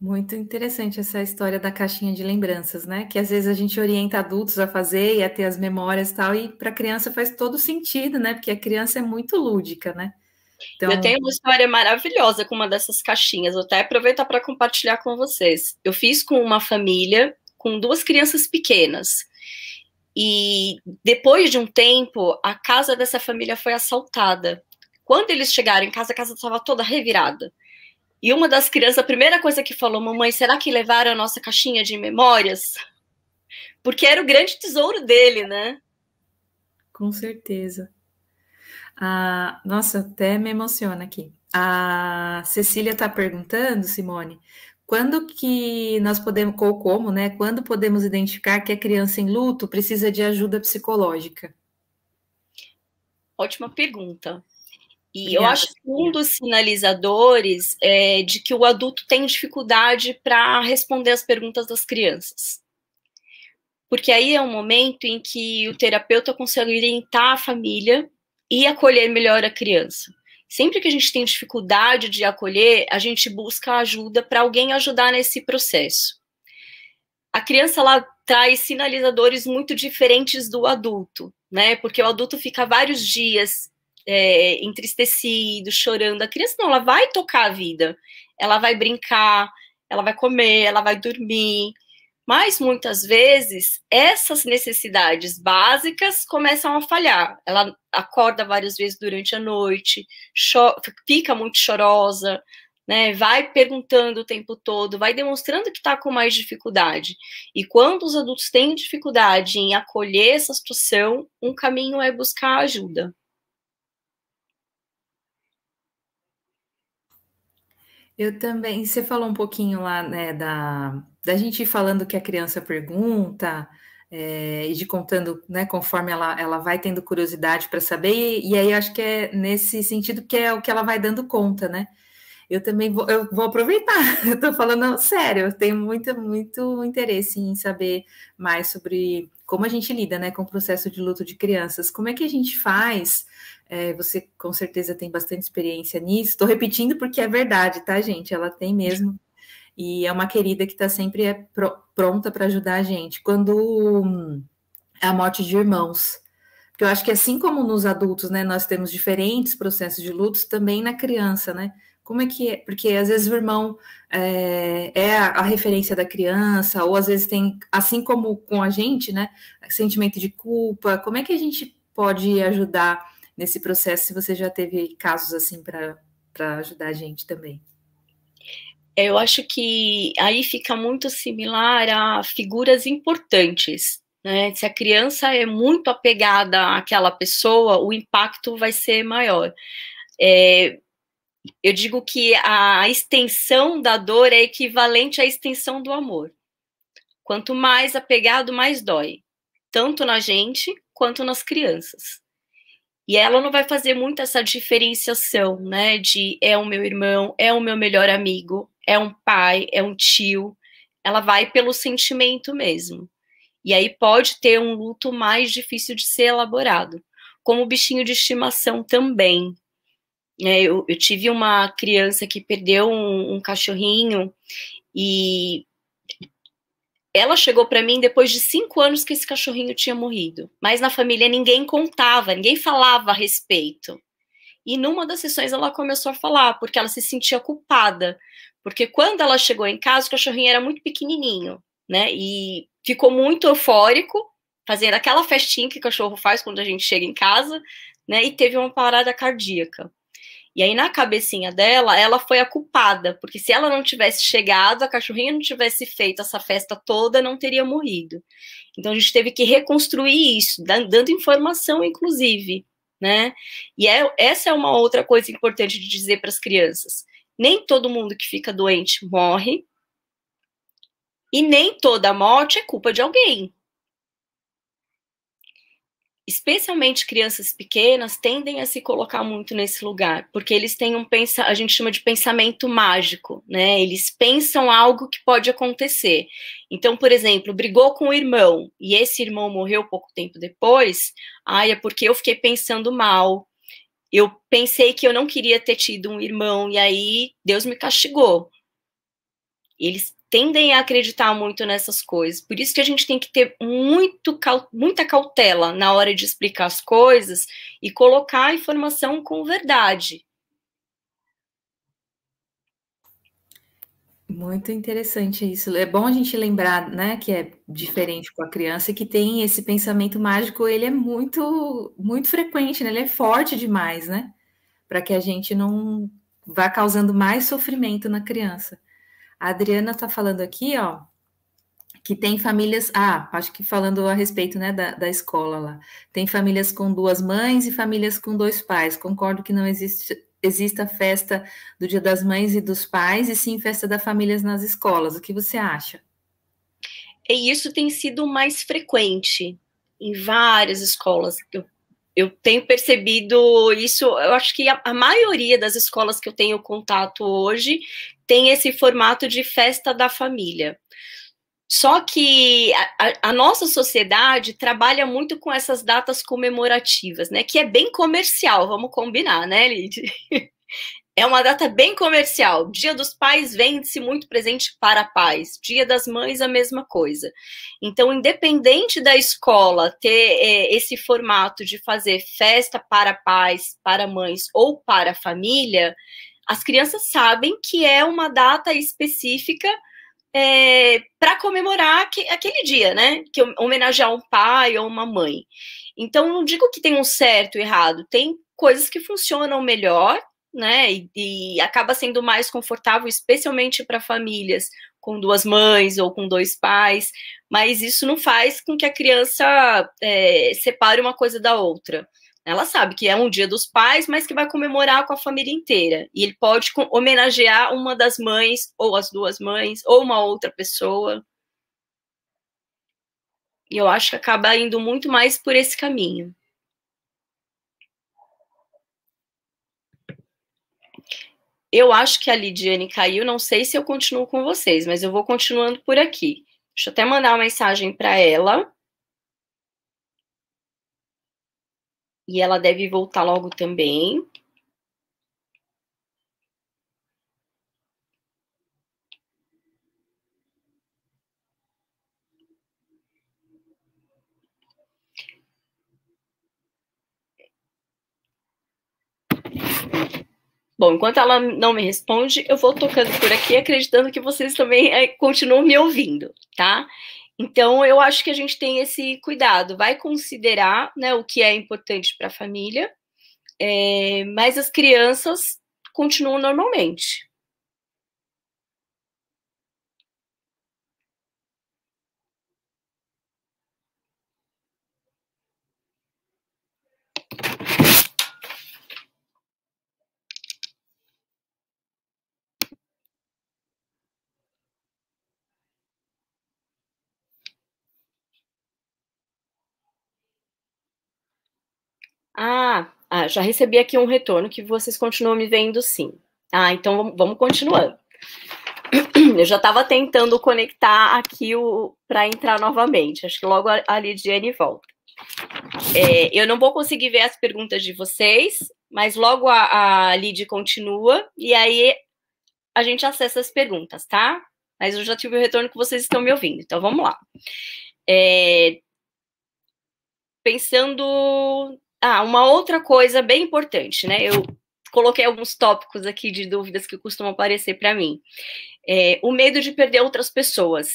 Muito interessante essa história da caixinha de lembranças, né? Que às vezes a gente orienta adultos a fazer e a ter as memórias e tal, e para criança faz todo sentido, né? Porque a criança é muito lúdica, né? Então... Eu tenho uma história maravilhosa com uma dessas caixinhas, vou até aproveitar para compartilhar com vocês. Eu fiz com uma família com duas crianças pequenas. E depois de um tempo, a casa dessa família foi assaltada. Quando eles chegaram em casa, a casa estava toda revirada. E uma das crianças, a primeira coisa que falou, mamãe, será que levaram a nossa caixinha de memórias? Porque era o grande tesouro dele, né? Com certeza. Ah, nossa, até me emociona aqui. A Cecília está perguntando, Simone, quando que nós podemos, ou como, né? Quando podemos identificar que a criança em luto precisa de ajuda psicológica? Ótima pergunta. E eu acho que um dos sinalizadores é de que o adulto tem dificuldade para responder as perguntas das crianças. Porque aí é um momento em que o terapeuta consegue orientar a família e acolher melhor a criança sempre que a gente tem dificuldade de acolher, a gente busca ajuda para alguém ajudar nesse processo. A criança lá traz sinalizadores muito diferentes do adulto, né? Porque o adulto fica vários dias é, entristecido, chorando. A criança não, ela vai tocar a vida, ela vai brincar, ela vai comer, ela vai dormir. Mas muitas vezes essas necessidades básicas começam a falhar. Ela acorda várias vezes durante a noite, fica muito chorosa, né? Vai perguntando o tempo todo, vai demonstrando que está com mais dificuldade. E quando os adultos têm dificuldade em acolher essa situação, um caminho é buscar ajuda. Eu também. Você falou um pouquinho lá, né, da da gente ir falando que a criança pergunta é, e de contando, né, conforme ela, ela vai tendo curiosidade para saber, e, e, aí acho que é nesse sentido que é o que ela vai dando conta, né? Eu também vou, eu vou aproveitar, [LAUGHS] eu estou falando sério, eu tenho muito, muito interesse em saber mais sobre como a gente lida né, com o processo de luto de crianças, como é que a gente faz é, você com certeza tem bastante experiência nisso. Estou repetindo porque é verdade, tá, gente? Ela tem mesmo e é uma querida que está sempre é pronta para ajudar a gente. Quando hum, é a morte de irmãos, porque eu acho que assim como nos adultos, né, nós temos diferentes processos de luto também na criança, né? Como é que é? Porque às vezes o irmão é, é a, a, referência da criança, ou às vezes tem, assim como com a gente, né, sentimento de culpa. Como é que a gente pode ajudar nesse processo, se você já teve casos assim para ajudar a gente também? eu acho que aí fica muito similar a figuras importantes. Né? Se a criança é muito apegada àquela pessoa, o impacto vai ser maior. É, eu digo que a extensão da dor é equivalente à extensão do amor. Quanto mais apegado, mais dói, tanto na gente quanto nas crianças. E ela não vai fazer muito essa diferenciação, né? De é o meu irmão, é o meu melhor amigo, é um pai, é um tio, ela vai pelo sentimento mesmo. E aí pode ter um luto mais difícil de ser elaborado, como o bichinho de estimação também. É, eu, eu, tive uma criança que perdeu um, um cachorrinho e ela chegou para mim depois de cinco anos que esse cachorrinho tinha morrido. Mas na família ninguém contava, ninguém falava a respeito. E numa das sessões ela começou a falar, porque ela se sentia culpada, porque quando ela chegou em casa, o cachorrinho era muito pequenininho, né? E ficou muito eufórico, fazendo aquela festinha que o cachorro faz quando a gente chega em casa, né? E teve uma parada cardíaca. E aí, na cabecinha dela, ela foi a culpada, porque se ela não tivesse chegado, a cachorrinha não tivesse feito essa festa toda, não teria morrido. Então, a gente teve que reconstruir isso, dando informação, inclusive, né? E é, essa é uma outra coisa importante de dizer para as crianças nem todo mundo que fica doente morre. E nem toda morte é culpa de alguém. Especialmente crianças pequenas tendem a se colocar muito nesse lugar, porque eles têm um pensa, a gente chama de pensamento mágico, né? Eles pensam algo que pode acontecer. Então, por exemplo, brigou com o irmão e esse irmão morreu pouco tempo depois, ai, ah, é porque eu fiquei pensando mal, eu pensei que eu não queria ter tido um irmão, e aí Deus me castigou. Eles tendem a acreditar muito nessas coisas. Por isso que a gente tem que ter muito, muita cautela na hora de explicar as coisas e colocar a informação com verdade. Muito interessante isso. É bom a gente lembrar, né, que é diferente com a criança que tem esse pensamento mágico, ele é muito muito frequente, né? Ele é forte demais, né? Para que a gente não vá causando mais sofrimento na criança. A Adriana está falando aqui, ó, que tem famílias. Ah, acho que falando a respeito né, da, da escola lá. Tem famílias com duas mães e famílias com dois pais. Concordo que não existe exista festa do Dia das Mães e dos Pais, e sim festa das famílias nas escolas. O que você acha? E isso tem sido mais frequente em várias escolas. Eu, eu tenho percebido isso, eu acho que a, a maioria das escolas que eu tenho contato hoje tem esse formato de festa da família. Só que a, a, nossa sociedade trabalha muito com essas datas comemorativas, né? Que é bem comercial, vamos combinar, né, Lid? [LAUGHS] É uma data bem comercial. Dia dos pais vende-se muito presente para pais. Dia das mães, a mesma coisa. Então, independente da escola ter é, esse formato de fazer festa para pais, para mães ou para família, as crianças sabem que é uma data específica é, para comemorar que, aquele dia, né? Que homenagear um pai ou uma mãe. Então, não digo que tem um certo e errado, tem coisas que funcionam melhor, né? E, e acaba sendo mais confortável, especialmente para famílias com duas mães ou com dois pais, mas isso não faz com que a criança é, separe uma coisa da outra. Ela sabe que é um dia dos pais, mas que vai comemorar com a família inteira. E ele pode homenagear uma das mães, ou as duas mães, ou uma outra pessoa. E eu acho que acaba indo muito mais por esse caminho. Eu acho que a Lidiane caiu, não sei se eu continuo com vocês, mas eu vou continuando por aqui. Deixa eu até mandar uma mensagem para ela. e ela deve voltar logo também. Bom, enquanto ela não me responde, eu vou tocando por aqui, acreditando que vocês também eh, continuam me ouvindo, tá? Então, eu acho que a gente tem esse cuidado, vai considerar né, o que é importante para a família, é, mas as crianças continuam normalmente. Ah, ah, já recebi aqui um retorno que vocês continuam me vendo sim. Ah, então vamos, continuando. [CLEARS THROAT] Eu já estava tentando conectar aqui para entrar novamente. Acho que logo a, a Lidiane volta. É, eu não vou conseguir ver as perguntas de vocês, mas logo a, a Lid continua e aí a gente acessa as perguntas, tá? Mas eu já tive o retorno que vocês estão me ouvindo, então vamos lá. É, pensando ah, uma outra coisa bem importante, né? Eu coloquei alguns tópicos aqui de dúvidas que costumam aparecer para mim. É, o medo de perder outras pessoas.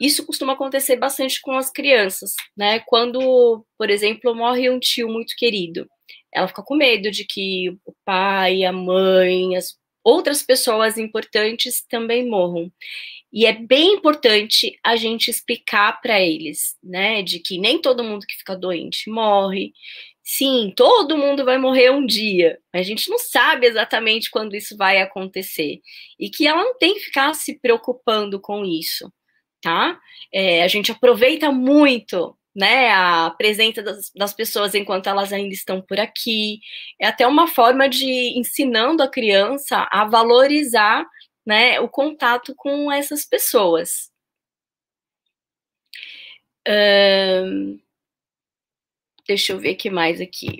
Isso costuma acontecer bastante com as crianças, né? Quando, por exemplo, morre um tio muito querido, ela fica com medo de que o pai, a mãe, as outras pessoas importantes também morram. E é bem importante a gente explicar para eles, né, de que nem todo mundo que fica doente morre, Sim, todo mundo vai morrer um dia. A gente não sabe exatamente quando isso vai acontecer. E que ela não tem que ficar se preocupando com isso, tá? É, a gente aproveita muito né, a presença das, das, pessoas enquanto elas ainda estão por aqui. É até uma forma de ensinando a criança a valorizar né, o contato com essas pessoas. Um, Deixa eu ver que mais aqui.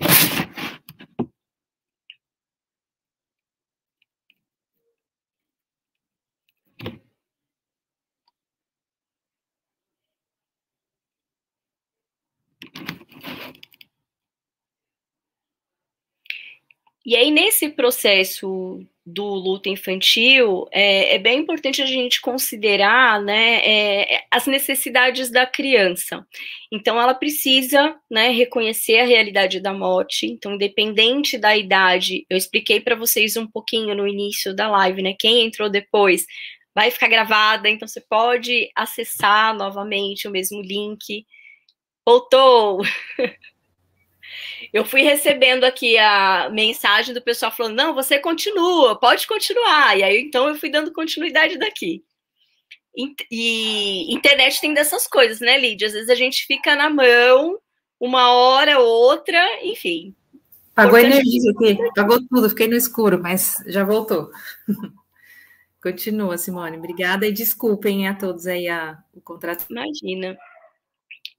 E aí, nesse processo do luto infantil, é, é, bem importante a gente considerar né, é, as necessidades da criança. Então, ela precisa né, reconhecer a realidade da morte. Então, independente da idade, eu expliquei para vocês um pouquinho no início da live, né? Quem entrou depois vai ficar gravada, então você pode acessar novamente o mesmo link. Voltou! [LAUGHS] Eu fui recebendo aqui a mensagem do pessoal falando: não, você continua, pode continuar. E aí então eu fui dando continuidade daqui. E internet tem dessas coisas, né, Lídia? Às vezes a gente fica na mão, uma hora, outra, enfim. Pagou energia aqui, pagou tudo, fiquei no escuro, mas já voltou. [LAUGHS] Continua, Simone. Obrigada e desculpem a todos aí a, o contrato. Imagina.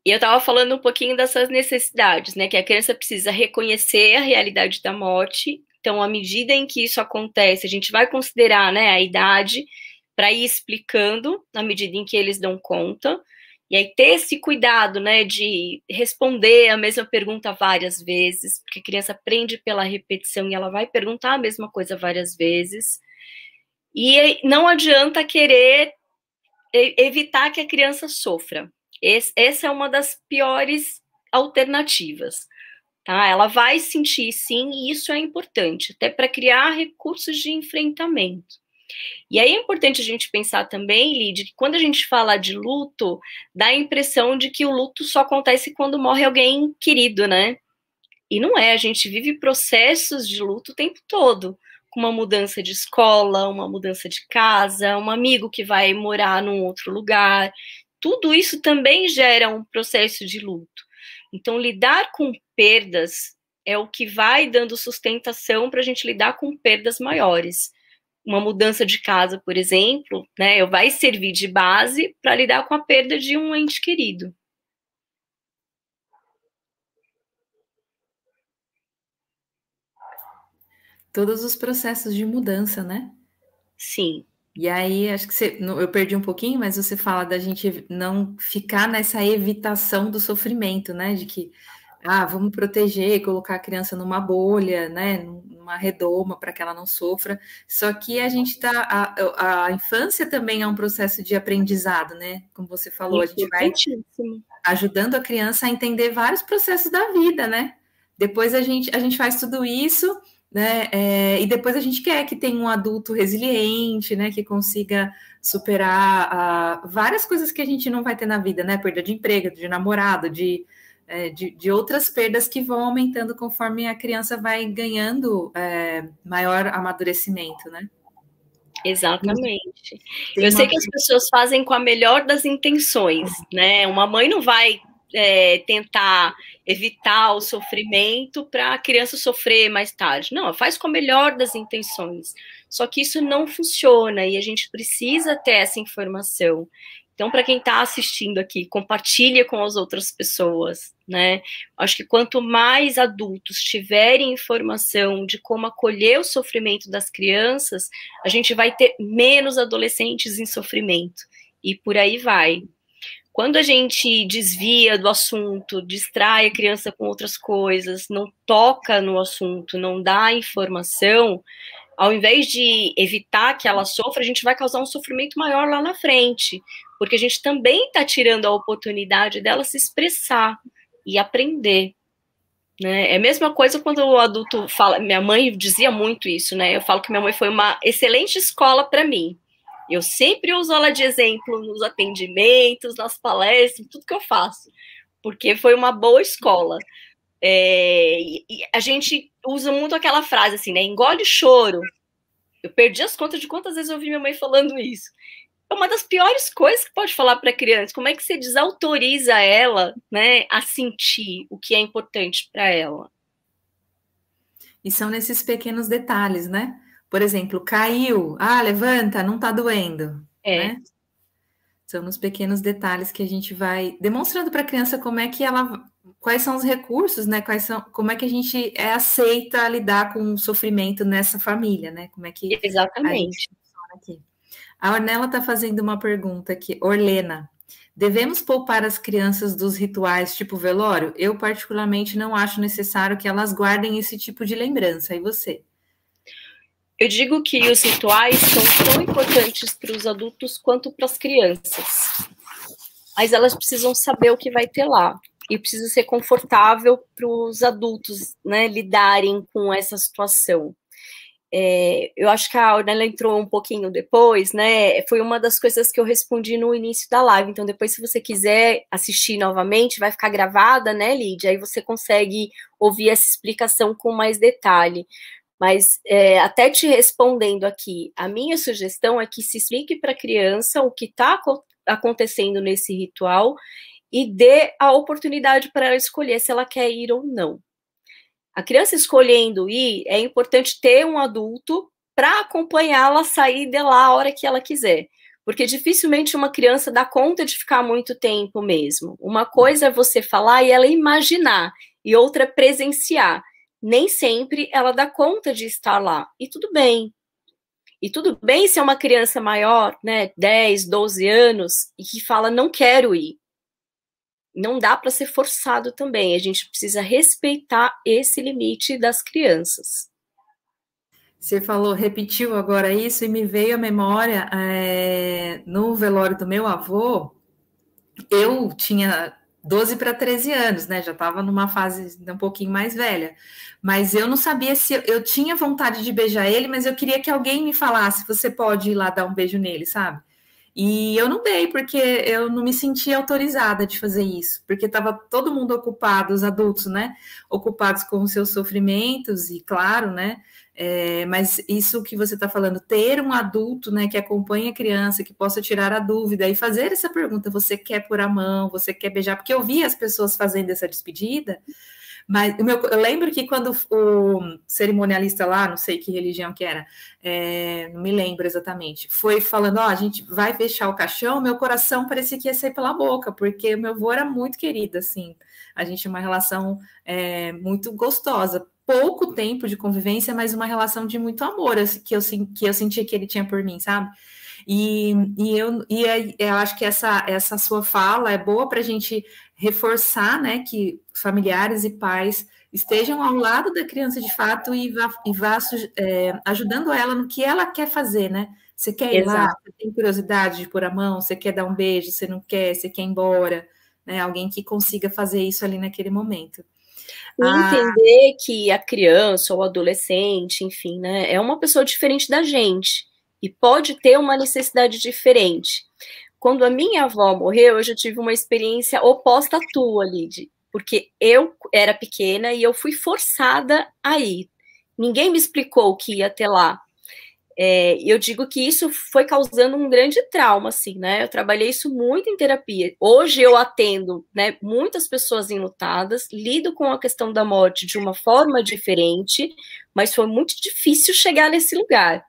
E eu estava falando um pouquinho dessas necessidades, né? Que a criança precisa reconhecer a realidade da morte. Então, à medida em que isso acontece, a gente vai considerar né, a idade para ir explicando na medida em que eles dão conta. E aí ter esse cuidado, né, de responder a mesma pergunta várias vezes, porque a criança aprende pela repetição e ela vai perguntar a mesma coisa várias vezes. E não adianta querer evitar que a criança sofra, esse, essa é uma das piores alternativas. Tá? Ela vai sentir sim, e isso é importante, até para criar recursos de enfrentamento. E aí é importante a gente pensar também, Lid, que quando a gente fala de luto, dá a impressão de que o luto só acontece quando morre alguém querido, né? E não é, a gente vive processos de luto o tempo todo, com uma mudança de escola, uma mudança de casa, um amigo que vai morar num outro lugar tudo isso também gera um processo de luto. Então, lidar com perdas é o que vai dando sustentação para a gente lidar com perdas maiores. Uma mudança de casa, por exemplo, né, vai servir de base para lidar com a perda de um ente querido. Todos os processos de mudança, né? Sim, e aí, acho que você, eu perdi um pouquinho, mas você fala da gente não ficar nessa evitação do sofrimento, né? De que, ah, vamos proteger, colocar a criança numa bolha, né? Numa redoma para que ela não sofra. Só que a gente tá, a, a, infância também é um processo de aprendizado, né? Como você falou, a gente vai ajudando a criança a entender vários processos da vida, né? Depois a gente, a gente faz tudo isso né? É, e depois a gente quer que tenha um adulto resiliente, né? Que consiga superar uh, várias coisas que a gente não vai ter na vida, né? Perda de emprego, de namorado, de, é, de, de, outras perdas que vão aumentando conforme a criança vai ganhando é, maior amadurecimento, né? Exatamente. Eu sei que as pessoas fazem com a melhor das intenções, né? Uma mãe não vai é, tentar evitar o sofrimento para a criança sofrer mais tarde. Não, faz com a melhor das intenções. Só que isso não funciona e a gente precisa ter essa informação. Então, para quem está assistindo aqui, compartilha com as outras pessoas, né? Acho que quanto mais adultos tiverem informação de como acolher o sofrimento das crianças, a gente vai ter menos adolescentes em sofrimento. E por aí vai. Quando a gente desvia do assunto, distrai a criança com outras coisas, não toca no assunto, não dá informação, ao invés de evitar que ela sofra, a gente vai causar um sofrimento maior lá na frente, porque a gente também está tirando a oportunidade dela se expressar e aprender. Né? É a mesma coisa quando o adulto fala. Minha mãe dizia muito isso, né? Eu falo que minha mãe foi uma excelente escola para mim. Eu sempre uso ela de exemplo nos atendimentos, nas palestras, tudo que eu faço, porque foi uma boa escola. É, e, e a gente usa muito aquela frase assim, né? Engole choro. Eu perdi as contas de quantas vezes eu ouvi minha mãe falando isso. É uma das piores coisas que pode falar para criança. Como é que você desautoriza ela, né, a sentir o que é importante para ela? E são nesses pequenos detalhes, né? Por exemplo, caiu, ah, levanta, não tá doendo. É. Né? São uns pequenos detalhes que a gente vai demonstrando para a criança como é que ela. Quais são os recursos, né? Quais são, como é que a gente é aceita lidar com o sofrimento nessa família, né? Como é que. Exatamente. A, a Ornella está fazendo uma pergunta aqui. Orlena, Devemos poupar as crianças dos rituais tipo velório? Eu, particularmente, não acho necessário que elas guardem esse tipo de lembrança. E você? Eu digo que os rituais são tão importantes para os adultos quanto para as crianças. Mas elas precisam saber o que vai ter lá. E precisa ser confortável para os adultos né, lidarem com essa situação. É, eu acho que a Ornella entrou um pouquinho depois, né? Foi uma das coisas que eu respondi no início da live. Então, depois, se você quiser assistir novamente, vai ficar gravada, né, Lídia? Aí você consegue ouvir essa explicação com mais detalhe. Mas é, até te respondendo aqui, a minha sugestão é que se explique para a criança o que está acontecendo nesse ritual e dê a oportunidade para ela escolher se ela quer ir ou não. A criança escolhendo ir, é importante ter um adulto para acompanhá-la sair de lá a hora que ela quiser. Porque dificilmente uma criança dá conta de ficar muito tempo mesmo. Uma coisa é você falar e ela imaginar, e outra é presenciar nem sempre ela dá conta de estar lá. E tudo bem. E tudo bem se é uma criança maior, né, 10, 12 anos, e que fala não quero ir. Não dá para ser forçado também. A gente precisa respeitar esse limite das crianças. Você falou, repetiu agora isso e me veio à memória é, no velório do meu avô. Eu tinha 12 para 13 anos, né? Já estava numa fase um pouquinho mais velha. Mas eu não sabia se eu, eu tinha vontade de beijar ele, mas eu queria que alguém me falasse: você pode ir lá dar um beijo nele, sabe? E eu não dei, porque eu não me sentia autorizada de fazer isso, porque estava todo mundo ocupado, os adultos, né? Ocupados com os seus sofrimentos, e claro, né? É, mas isso que você está falando, ter um adulto né, que acompanha a criança, que possa tirar a dúvida e fazer essa pergunta: você quer pôr a mão, você quer beijar? Porque eu vi as pessoas fazendo essa despedida, mas meu, eu lembro que quando o cerimonialista lá, não sei que religião que era, é, não me lembro exatamente, foi falando: ó, a gente vai fechar o caixão, meu coração parecia que ia sair pela boca, porque meu avô era muito querido, assim, a gente tinha uma relação é, muito gostosa pouco tempo de convivência, mas uma relação de muito amor que eu, que eu sentia que ele tinha por mim, sabe? E, e, eu, e eu acho que essa, essa sua fala é boa para a gente reforçar né, que familiares e pais estejam ao lado da criança de fato e vá, e vá é, ajudando ela no que ela quer fazer, né? Você quer ir Exato. lá, você tem curiosidade de pôr a mão, você quer dar um beijo, você não quer, você quer ir embora, né? Alguém que consiga fazer isso ali naquele momento. E ah. entender que a criança ou adolescente, enfim, né, é uma pessoa diferente da gente e pode ter uma necessidade diferente. Quando a minha avó morreu, eu já tive uma experiência oposta à tua, Lid, porque eu era pequena e eu fui forçada a ir. Ninguém me explicou o que ia até lá. É, eu digo que isso foi causando um grande trauma, assim, né? Eu trabalhei isso muito em terapia. Hoje eu atendo, né, muitas pessoas enlutadas, lido com a questão da morte de uma forma diferente, mas foi muito difícil chegar nesse lugar.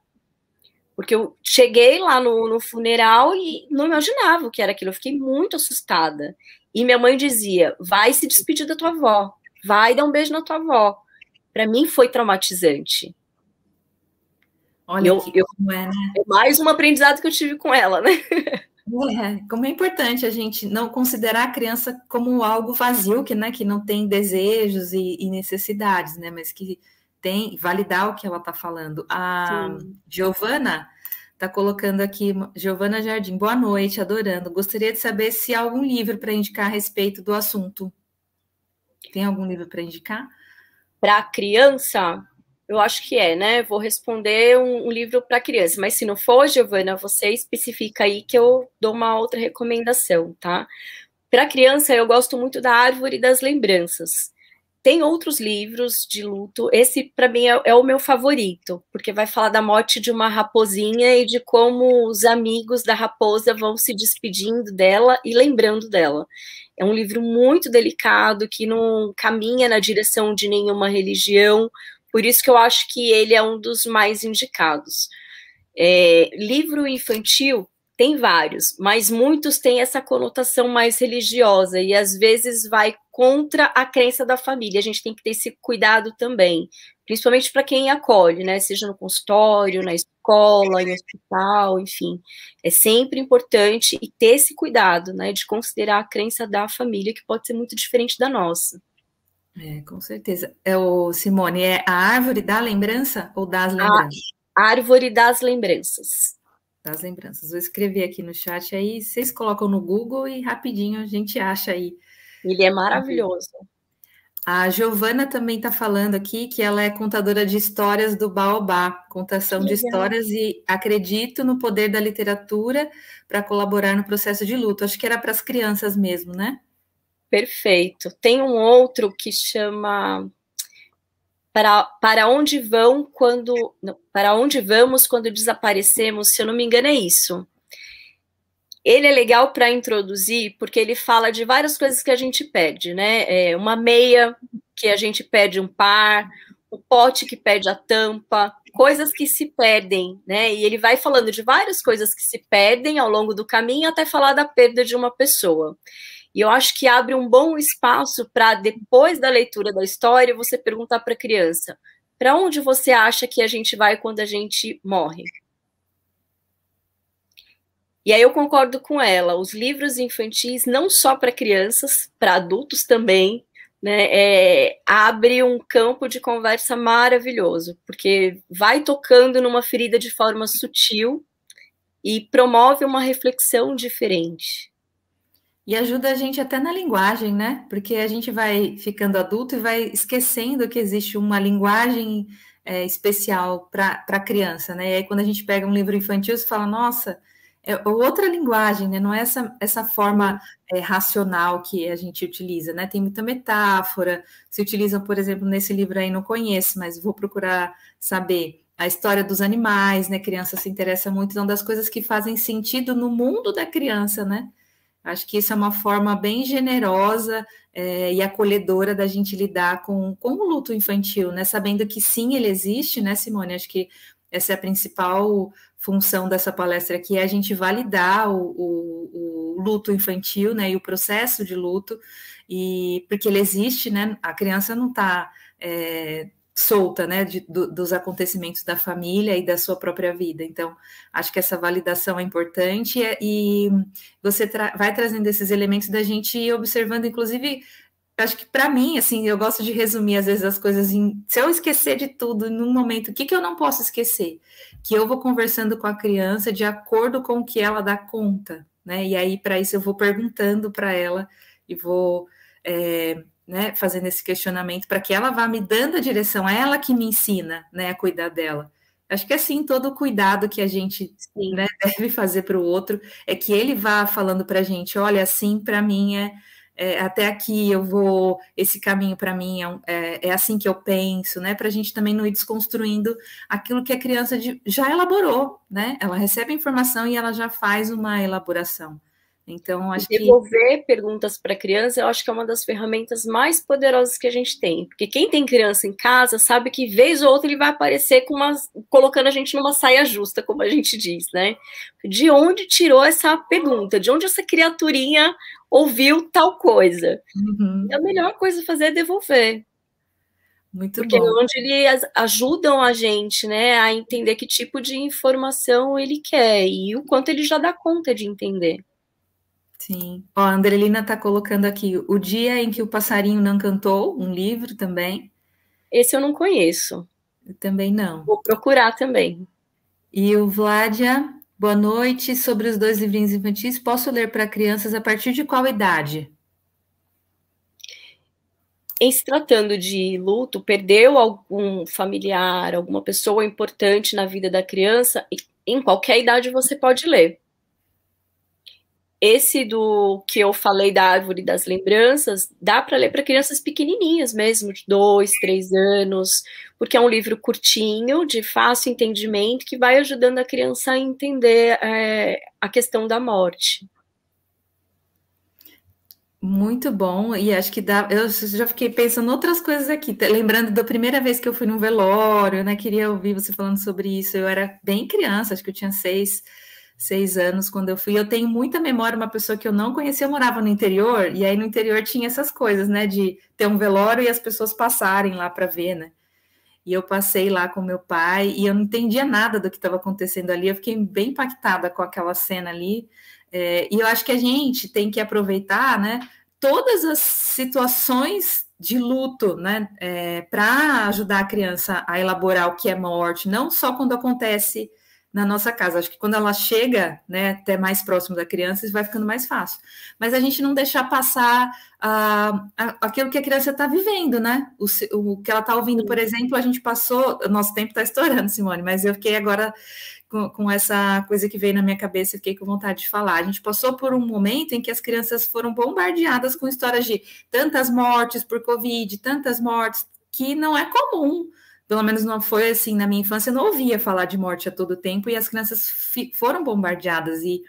Porque eu cheguei lá no, no funeral e não imaginava o que era aquilo. Eu fiquei muito assustada. E minha mãe dizia: vai se despedir da tua avó, vai dar um beijo na tua avó. Para mim foi traumatizante Olha eu, eu, como é, né? É mais um aprendizado que eu tive com ela, né? É, como é importante a gente não considerar a criança como algo vazio, que, né, que não tem desejos e, e necessidades, né? Mas que tem, validar o que ela está falando. A Sim. Giovana está colocando aqui, Giovana Jardim, boa noite, adorando. Gostaria de saber se há algum livro para indicar a respeito do assunto. Tem algum livro para indicar? Para criança? Eu acho que é, né? Vou responder um, um livro para criança, mas se não for, Giovana, você especifica aí que eu dou uma outra recomendação, tá? Para criança, eu gosto muito da Árvore das Lembranças. Tem outros livros de luto, esse para mim é, é o meu favorito, porque vai falar da morte de uma raposinha e de como os amigos da raposa vão se despedindo dela e lembrando dela. É um livro muito delicado que não caminha na direção de nenhuma religião, por isso que eu acho que ele é um dos mais indicados. É, livro infantil tem vários, mas muitos têm essa conotação mais religiosa e às vezes vai contra a crença da família. A gente tem que ter esse cuidado também, principalmente para quem acolhe, né? Seja no consultório, na escola, em hospital, enfim. É sempre importante e ter esse cuidado, né, de considerar a crença da família que pode ser muito diferente da nossa. É, com certeza. É o Simone, é a árvore da lembrança ou das lembranças? A árvore das lembranças. Das lembranças. Vou escrever aqui no chat aí, vocês colocam no Google e rapidinho a gente acha aí. Ele é maravilhoso. A Giovana também está falando aqui que ela é contadora de histórias do Baobá, contação de histórias e acredito no poder da literatura para colaborar no processo de luto. Acho que era para as crianças mesmo, né? Perfeito. Tem um outro que chama para, para onde vão quando não, para onde vamos quando desaparecemos, se eu não me engano é isso. Ele é legal para introduzir porque ele fala de várias coisas que a gente perde, né? É uma meia que a gente perde um par, o pote que perde a tampa, coisas que se perdem, né? E ele vai falando de várias coisas que se perdem ao longo do caminho até falar da perda de uma pessoa. E eu acho que abre um bom espaço para, depois da leitura da história, você perguntar para a criança: para onde você acha que a gente vai quando a gente morre? E aí eu concordo com ela, os livros infantis, não só para crianças, para adultos também, né, é, abre um campo de conversa maravilhoso, porque vai tocando numa ferida de forma sutil e promove uma reflexão diferente. E ajuda a gente até na linguagem, né? Porque a gente vai ficando adulto e vai esquecendo que existe uma linguagem é, especial para a criança, né? E aí, quando a gente pega um livro infantil, você fala, nossa, é, é outra linguagem, né? Não é essa, essa forma é, racional que a gente utiliza, né? Tem muita metáfora. Se utilizam, por exemplo, nesse livro aí, não conheço, mas vou procurar saber a história dos animais, né? A criança se interessa muito, então, das coisas que fazem sentido no mundo da criança, né? Acho que isso é uma forma bem generosa é, e acolhedora da gente lidar com, com o luto infantil, né? Sabendo que sim, ele existe, né, Simone? Acho que essa é a principal função dessa palestra aqui, é a gente validar o, o, o luto infantil, né, e o processo de luto, e porque ele existe, né? A criança não está é, solta, né, de, do, dos acontecimentos da família e da sua própria vida. Então, acho que essa validação é importante e você tra vai trazendo esses elementos da gente ir observando, inclusive, acho que para mim, assim, eu gosto de resumir às vezes as coisas em, se eu esquecer de tudo num momento, o que, que eu não posso esquecer? Que eu vou conversando com a criança de acordo com o que ela dá conta, né? E aí, para isso, eu vou perguntando para ela e vou... É, né, fazendo esse questionamento para que ela vá me dando a direção, é ela que me ensina, né, a cuidar dela. Acho que é, assim, todo o cuidado que a gente né, deve fazer para o outro é que ele vá falando para a gente: olha, assim, para mim é, é, até aqui eu vou, esse caminho para mim é, é, é, assim que eu penso, né? Para a gente também não ir desconstruindo aquilo que a criança de, já elaborou, né? Ela recebe a informação e ela já faz uma elaboração. Então, acho devolver que... perguntas para criança, eu acho que é uma das ferramentas mais poderosas que a gente tem. Porque quem tem criança em casa sabe que vez ou outra ele vai aparecer com uma, colocando a gente numa saia justa, como a gente diz, né? De onde tirou essa pergunta? De onde essa criaturinha ouviu tal coisa? Uhum. A melhor coisa a fazer é devolver. Muito Porque é bom. é onde eles ajudam a gente, né, a entender que tipo de informação ele quer e o quanto ele já dá conta de entender. Sim. Ó, a Andrelina está colocando aqui O Dia em que o Passarinho Não Cantou, um livro também. Esse eu não conheço. Eu também não. Vou procurar também. E o Vladia, boa noite. Sobre os dois livrinhos infantis, posso ler para crianças a partir de qual idade? Em se tratando de luto, perdeu algum familiar, alguma pessoa importante na vida da criança, em qualquer idade você pode ler. Esse do que eu falei da árvore das lembranças, dá para ler para crianças pequenininhas mesmo, de dois, três anos, porque é um livro curtinho, de fácil entendimento, que vai ajudando a criança a entender é, a questão da morte. Muito bom, e acho que dá. Eu já fiquei pensando outras coisas aqui, lembrando da primeira vez que eu fui num velório, né? Queria ouvir você falando sobre isso. Eu era bem criança, acho que eu tinha seis, seis anos quando eu fui. Eu tenho muita memória, uma pessoa que eu não conhecia, eu morava no interior, e aí no interior tinha essas coisas, né, de ter um velório e as pessoas passarem lá para ver, né. E eu passei lá com meu pai e eu não entendia nada do que estava acontecendo ali. Eu fiquei bem impactada com aquela cena ali. É, e eu acho que a gente tem que aproveitar, né, todas as situações de luto, né, é, para ajudar a criança a elaborar o que é morte, não só quando acontece na nossa casa. Acho que quando ela chega, né, até mais próximo da criança, vai ficando mais fácil. Mas a gente não deixar passar ah, aquilo que a criança está vivendo, né? O, o que ela está ouvindo, por exemplo, a gente passou. Nosso tempo está estourando, Simone, mas eu fiquei agora com, com, essa coisa que veio na minha cabeça, fiquei com vontade de falar. A gente passou por um momento em que as crianças foram bombardeadas com histórias de tantas mortes por Covid, tantas mortes, que não é comum pelo menos não foi assim na minha infância, eu não ouvia falar de morte a todo tempo e as crianças foram bombardeadas e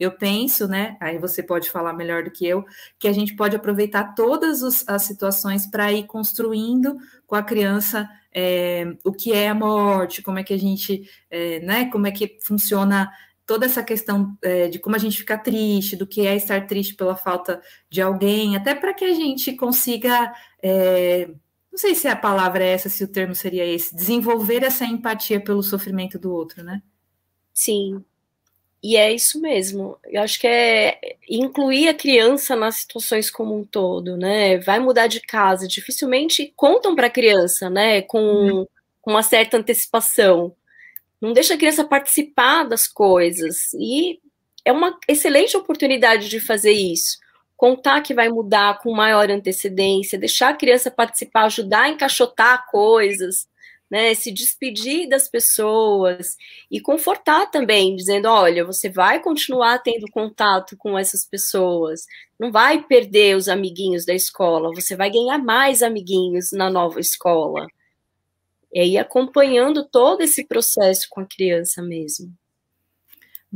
eu penso, né? Aí você pode falar melhor do que eu, que a gente pode aproveitar todas os, as situações para ir construindo com a criança é, o que é a morte, como é que a gente, é, né? Como é que funciona toda essa questão é, de como a gente fica triste, do que é estar triste pela falta de alguém, até para que a gente consiga é, não sei se a palavra é essa, se o termo seria esse, desenvolver essa empatia pelo sofrimento do outro, né? Sim. E é isso mesmo. Eu acho que é incluir a criança nas situações como um todo, né? Vai mudar de casa, dificilmente contam para a criança, né? Uhum. Com, uma certa antecipação. Não deixa a criança participar das coisas. E é uma excelente oportunidade de fazer isso contar que vai mudar com maior antecedência, deixar a criança participar, ajudar a encaixotar coisas, né, se despedir das pessoas e confortar também, dizendo, olha, você vai continuar tendo contato com essas pessoas, não vai perder os amiguinhos da escola, você vai ganhar mais amiguinhos na nova escola. E aí acompanhando todo esse processo com a criança mesmo.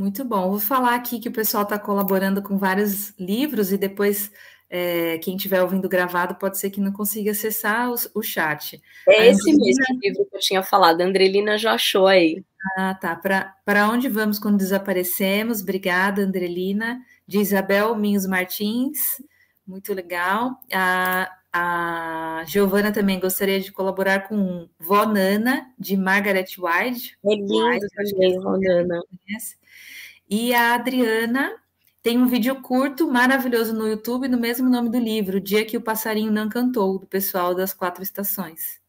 Muito bom. Vou falar aqui que o pessoal está colaborando com vários livros e depois é, quem estiver ouvindo gravado pode ser que não consiga acessar o o, chat. É esse mesmo livro que eu tinha falado, a Andrelina já achou aí. Ah, tá. Para onde vamos quando desaparecemos? Obrigada, Andrelina. De Isabel Minhos Martins, muito legal. A, a Giovana também gostaria de colaborar com Vó Nana, de Margaret Wide. É lindo também, Vó Nana. Conhece. E a Adriana tem um vídeo curto, maravilhoso no YouTube, do mesmo nome do livro, Dia que o Passarinho Não Cantou, do pessoal das Quatro Estações.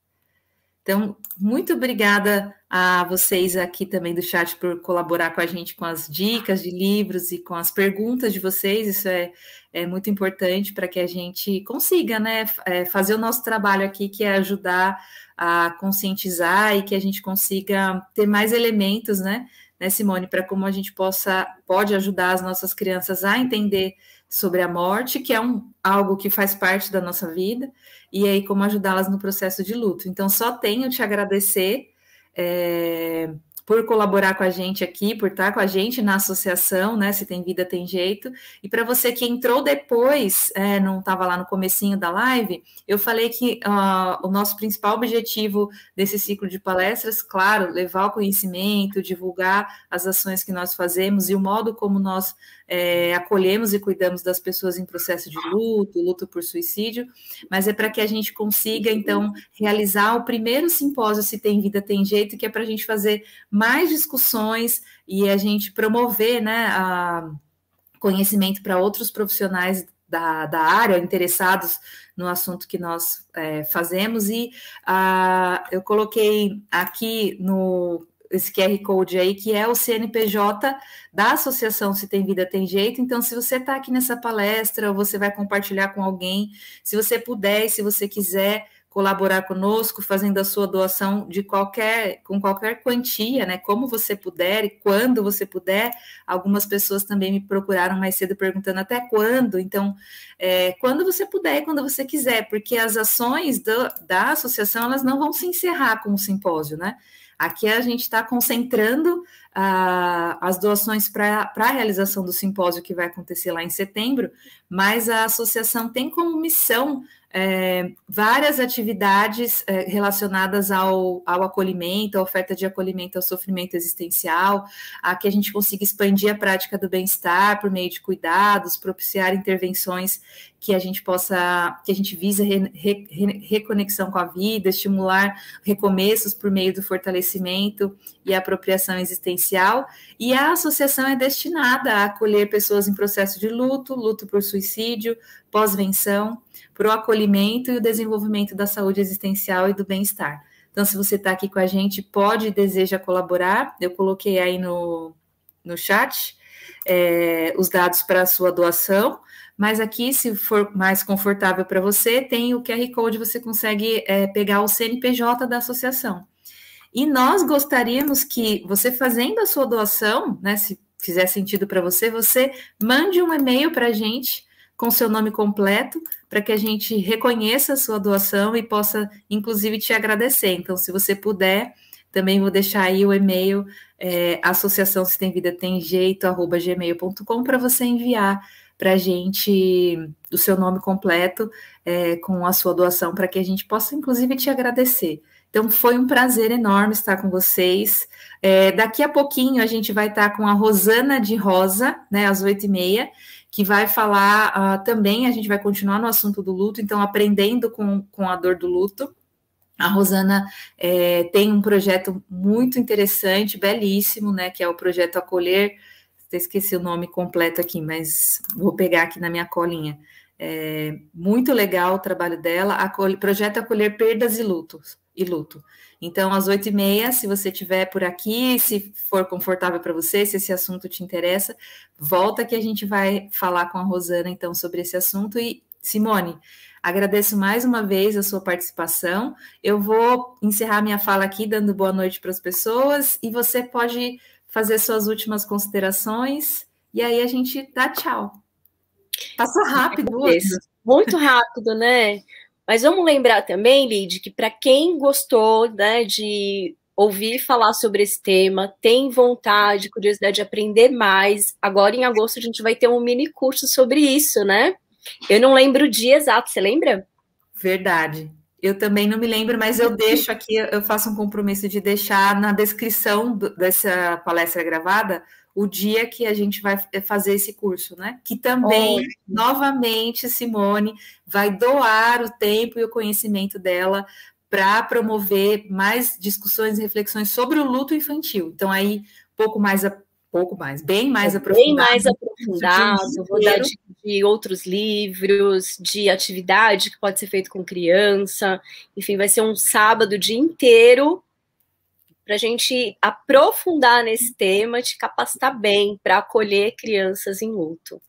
Então, muito obrigada a vocês aqui também do chat por colaborar com a gente com as dicas de livros e com as perguntas de vocês. Isso é, é muito importante para que a gente consiga né, é, fazer o nosso trabalho aqui, que é ajudar a conscientizar e que a gente consiga ter mais elementos né, né, Simone, para como a gente possa pode ajudar as nossas crianças a entender sobre a morte, que é um, algo que faz parte da nossa vida, e aí como ajudá-las no processo de luto. Então, só tenho te agradecer. É por colaborar com a gente aqui, por estar com a gente na associação, né? Se tem vida, tem jeito. E para você que entrou depois, é, não estava lá no comecinho da live, eu falei que uh, o nosso principal objetivo desse ciclo de palestras, claro, levar o conhecimento, divulgar as ações que nós fazemos e o modo como nós é, acolhemos e cuidamos das pessoas em processo de luto, luto por suicídio, mas é para que a gente consiga, então, realizar o primeiro simpósio Se Tem Vida Tem Jeito, que é para a gente fazer mais discussões e a gente promover né, conhecimento para outros profissionais da, da, área, interessados no assunto que nós é, fazemos, e ah, eu coloquei aqui no, esse QR Code aí, que é o CNPJ da Associação Se Tem Vida Tem Jeito. Então, se você está aqui nessa palestra, você vai compartilhar com alguém, se você puder e se você quiser colaborar conosco, fazendo a sua doação de qualquer, com qualquer quantia, né? Como você puder e quando você puder. Algumas pessoas também me procuraram mais cedo perguntando até quando. Então, é, quando você puder e quando você quiser, porque as ações do, da associação elas não vão se encerrar com o simpósio, né? Aqui a gente está concentrando uh, as doações para a realização do simpósio que vai acontecer lá em setembro, mas a associação tem como missão é, várias atividades é, relacionadas ao, ao acolhimento, à oferta de acolhimento ao sofrimento existencial, a que a gente consiga expandir a prática do bem-estar por meio de cuidados, propiciar intervenções que a gente possa, que a gente visa re, re, reconexão com a vida, estimular recomeços por meio do fortalecimento e apropriação existencial, e a associação é destinada a acolher pessoas em processo de luto, luto por suicídio, pós-venção, para o acolhimento e o desenvolvimento da saúde existencial e do bem-estar. Então, se você está aqui com a gente, pode e deseja colaborar, eu coloquei aí no, no chat é, os dados para a sua doação. Mas aqui, se for mais confortável para você, tem o QR Code, você consegue é, pegar o CNPJ da associação. E nós gostaríamos que você fazendo a sua doação, né, se fizer sentido para você, você mande um e-mail para a gente com seu nome completo, para que a gente reconheça a sua doação e possa, inclusive, te agradecer. Então, se você puder, também vou deixar aí o e-mail, é, associação se tem vida tem jeito, arroba gmail.com, para você enviar para a gente o seu nome completo é, com a sua doação, para que a gente possa, inclusive, te agradecer. Então, foi um prazer enorme estar com vocês. É, daqui a pouquinho a gente vai estar com a Rosana de Rosa, né, às oito e meia, que vai falar uh, também, a gente vai continuar no assunto do luto, então aprendendo com, com a dor do luto. A Rosana é, tem um projeto muito interessante, belíssimo, né? Que é o projeto Acolher. Esqueci o nome completo aqui, mas vou pegar aqui na minha colinha. É, muito legal o trabalho dela, acolhe, projeto Acolher Perdas e Lutos e luto. Então, às oito e meia, se você tiver por aqui, se for confortável para você, se esse assunto te interessa, volta que a gente vai falar com a Rosana então sobre esse assunto. E Simone, agradeço mais uma vez a sua participação. Eu vou encerrar minha fala aqui dando boa noite para as pessoas e você pode fazer suas últimas considerações e aí a gente dá tchau. Passou rápido. Muito rápido, né? Mas vamos lembrar também, Lid, que para quem gostou né, de ouvir falar sobre esse tema, tem vontade, curiosidade de aprender mais, agora em agosto a gente vai ter um mini curso sobre isso, né? Eu não lembro o dia exato, você lembra? Verdade. Eu também não me lembro, mas eu deixo aqui, eu faço um compromisso de deixar na descrição dessa palestra gravada o dia que a gente vai eh, fazer esse curso, né? Que também, Oi. novamente, Simone vai doar o tempo e o conhecimento dela para promover mais discussões e reflexões sobre o luto infantil. Então, aí, pouco mais a pouco mais, bem mais é aprofundado. Bem mais aprofundado, vou dar de, de, outros livros, de atividade que pode ser feito com criança. Enfim, vai ser um sábado o dia inteiro para a gente aprofundar nesse uhum. tema, te capacitar bem para acolher crianças em luto.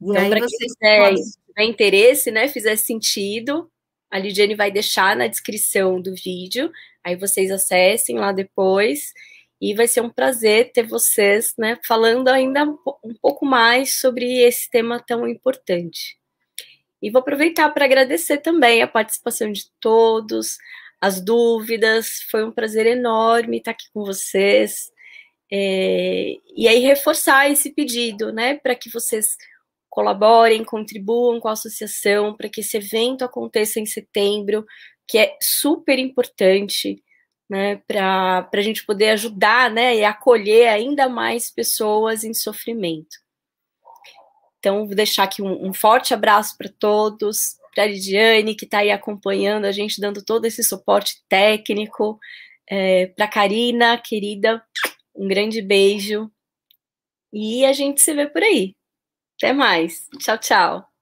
Então, para quem quiser, tiver interesse, né, fizer sentido, a Lidiane vai deixar na descrição do vídeo, aí vocês acessem lá depois. E vai ser um prazer ter vocês, né, falando ainda um pouco mais sobre esse tema tão importante. E vou aproveitar para agradecer também a participação de todos, as dúvidas. Foi um prazer enorme estar aqui com vocês. É, e aí reforçar esse pedido, né, para que vocês colaborem, contribuam com a associação, para que esse evento aconteça em setembro, que é super importante, né, para a gente poder ajudar, né, e acolher ainda mais pessoas em sofrimento. Então, vou deixar aqui um, um forte abraço para todos, para a Lidiane, que está aí acompanhando a gente, dando todo esse suporte técnico. É, para a Karina, querida, um grande beijo. E a gente se vê por aí. Até mais. Tchau, tchau.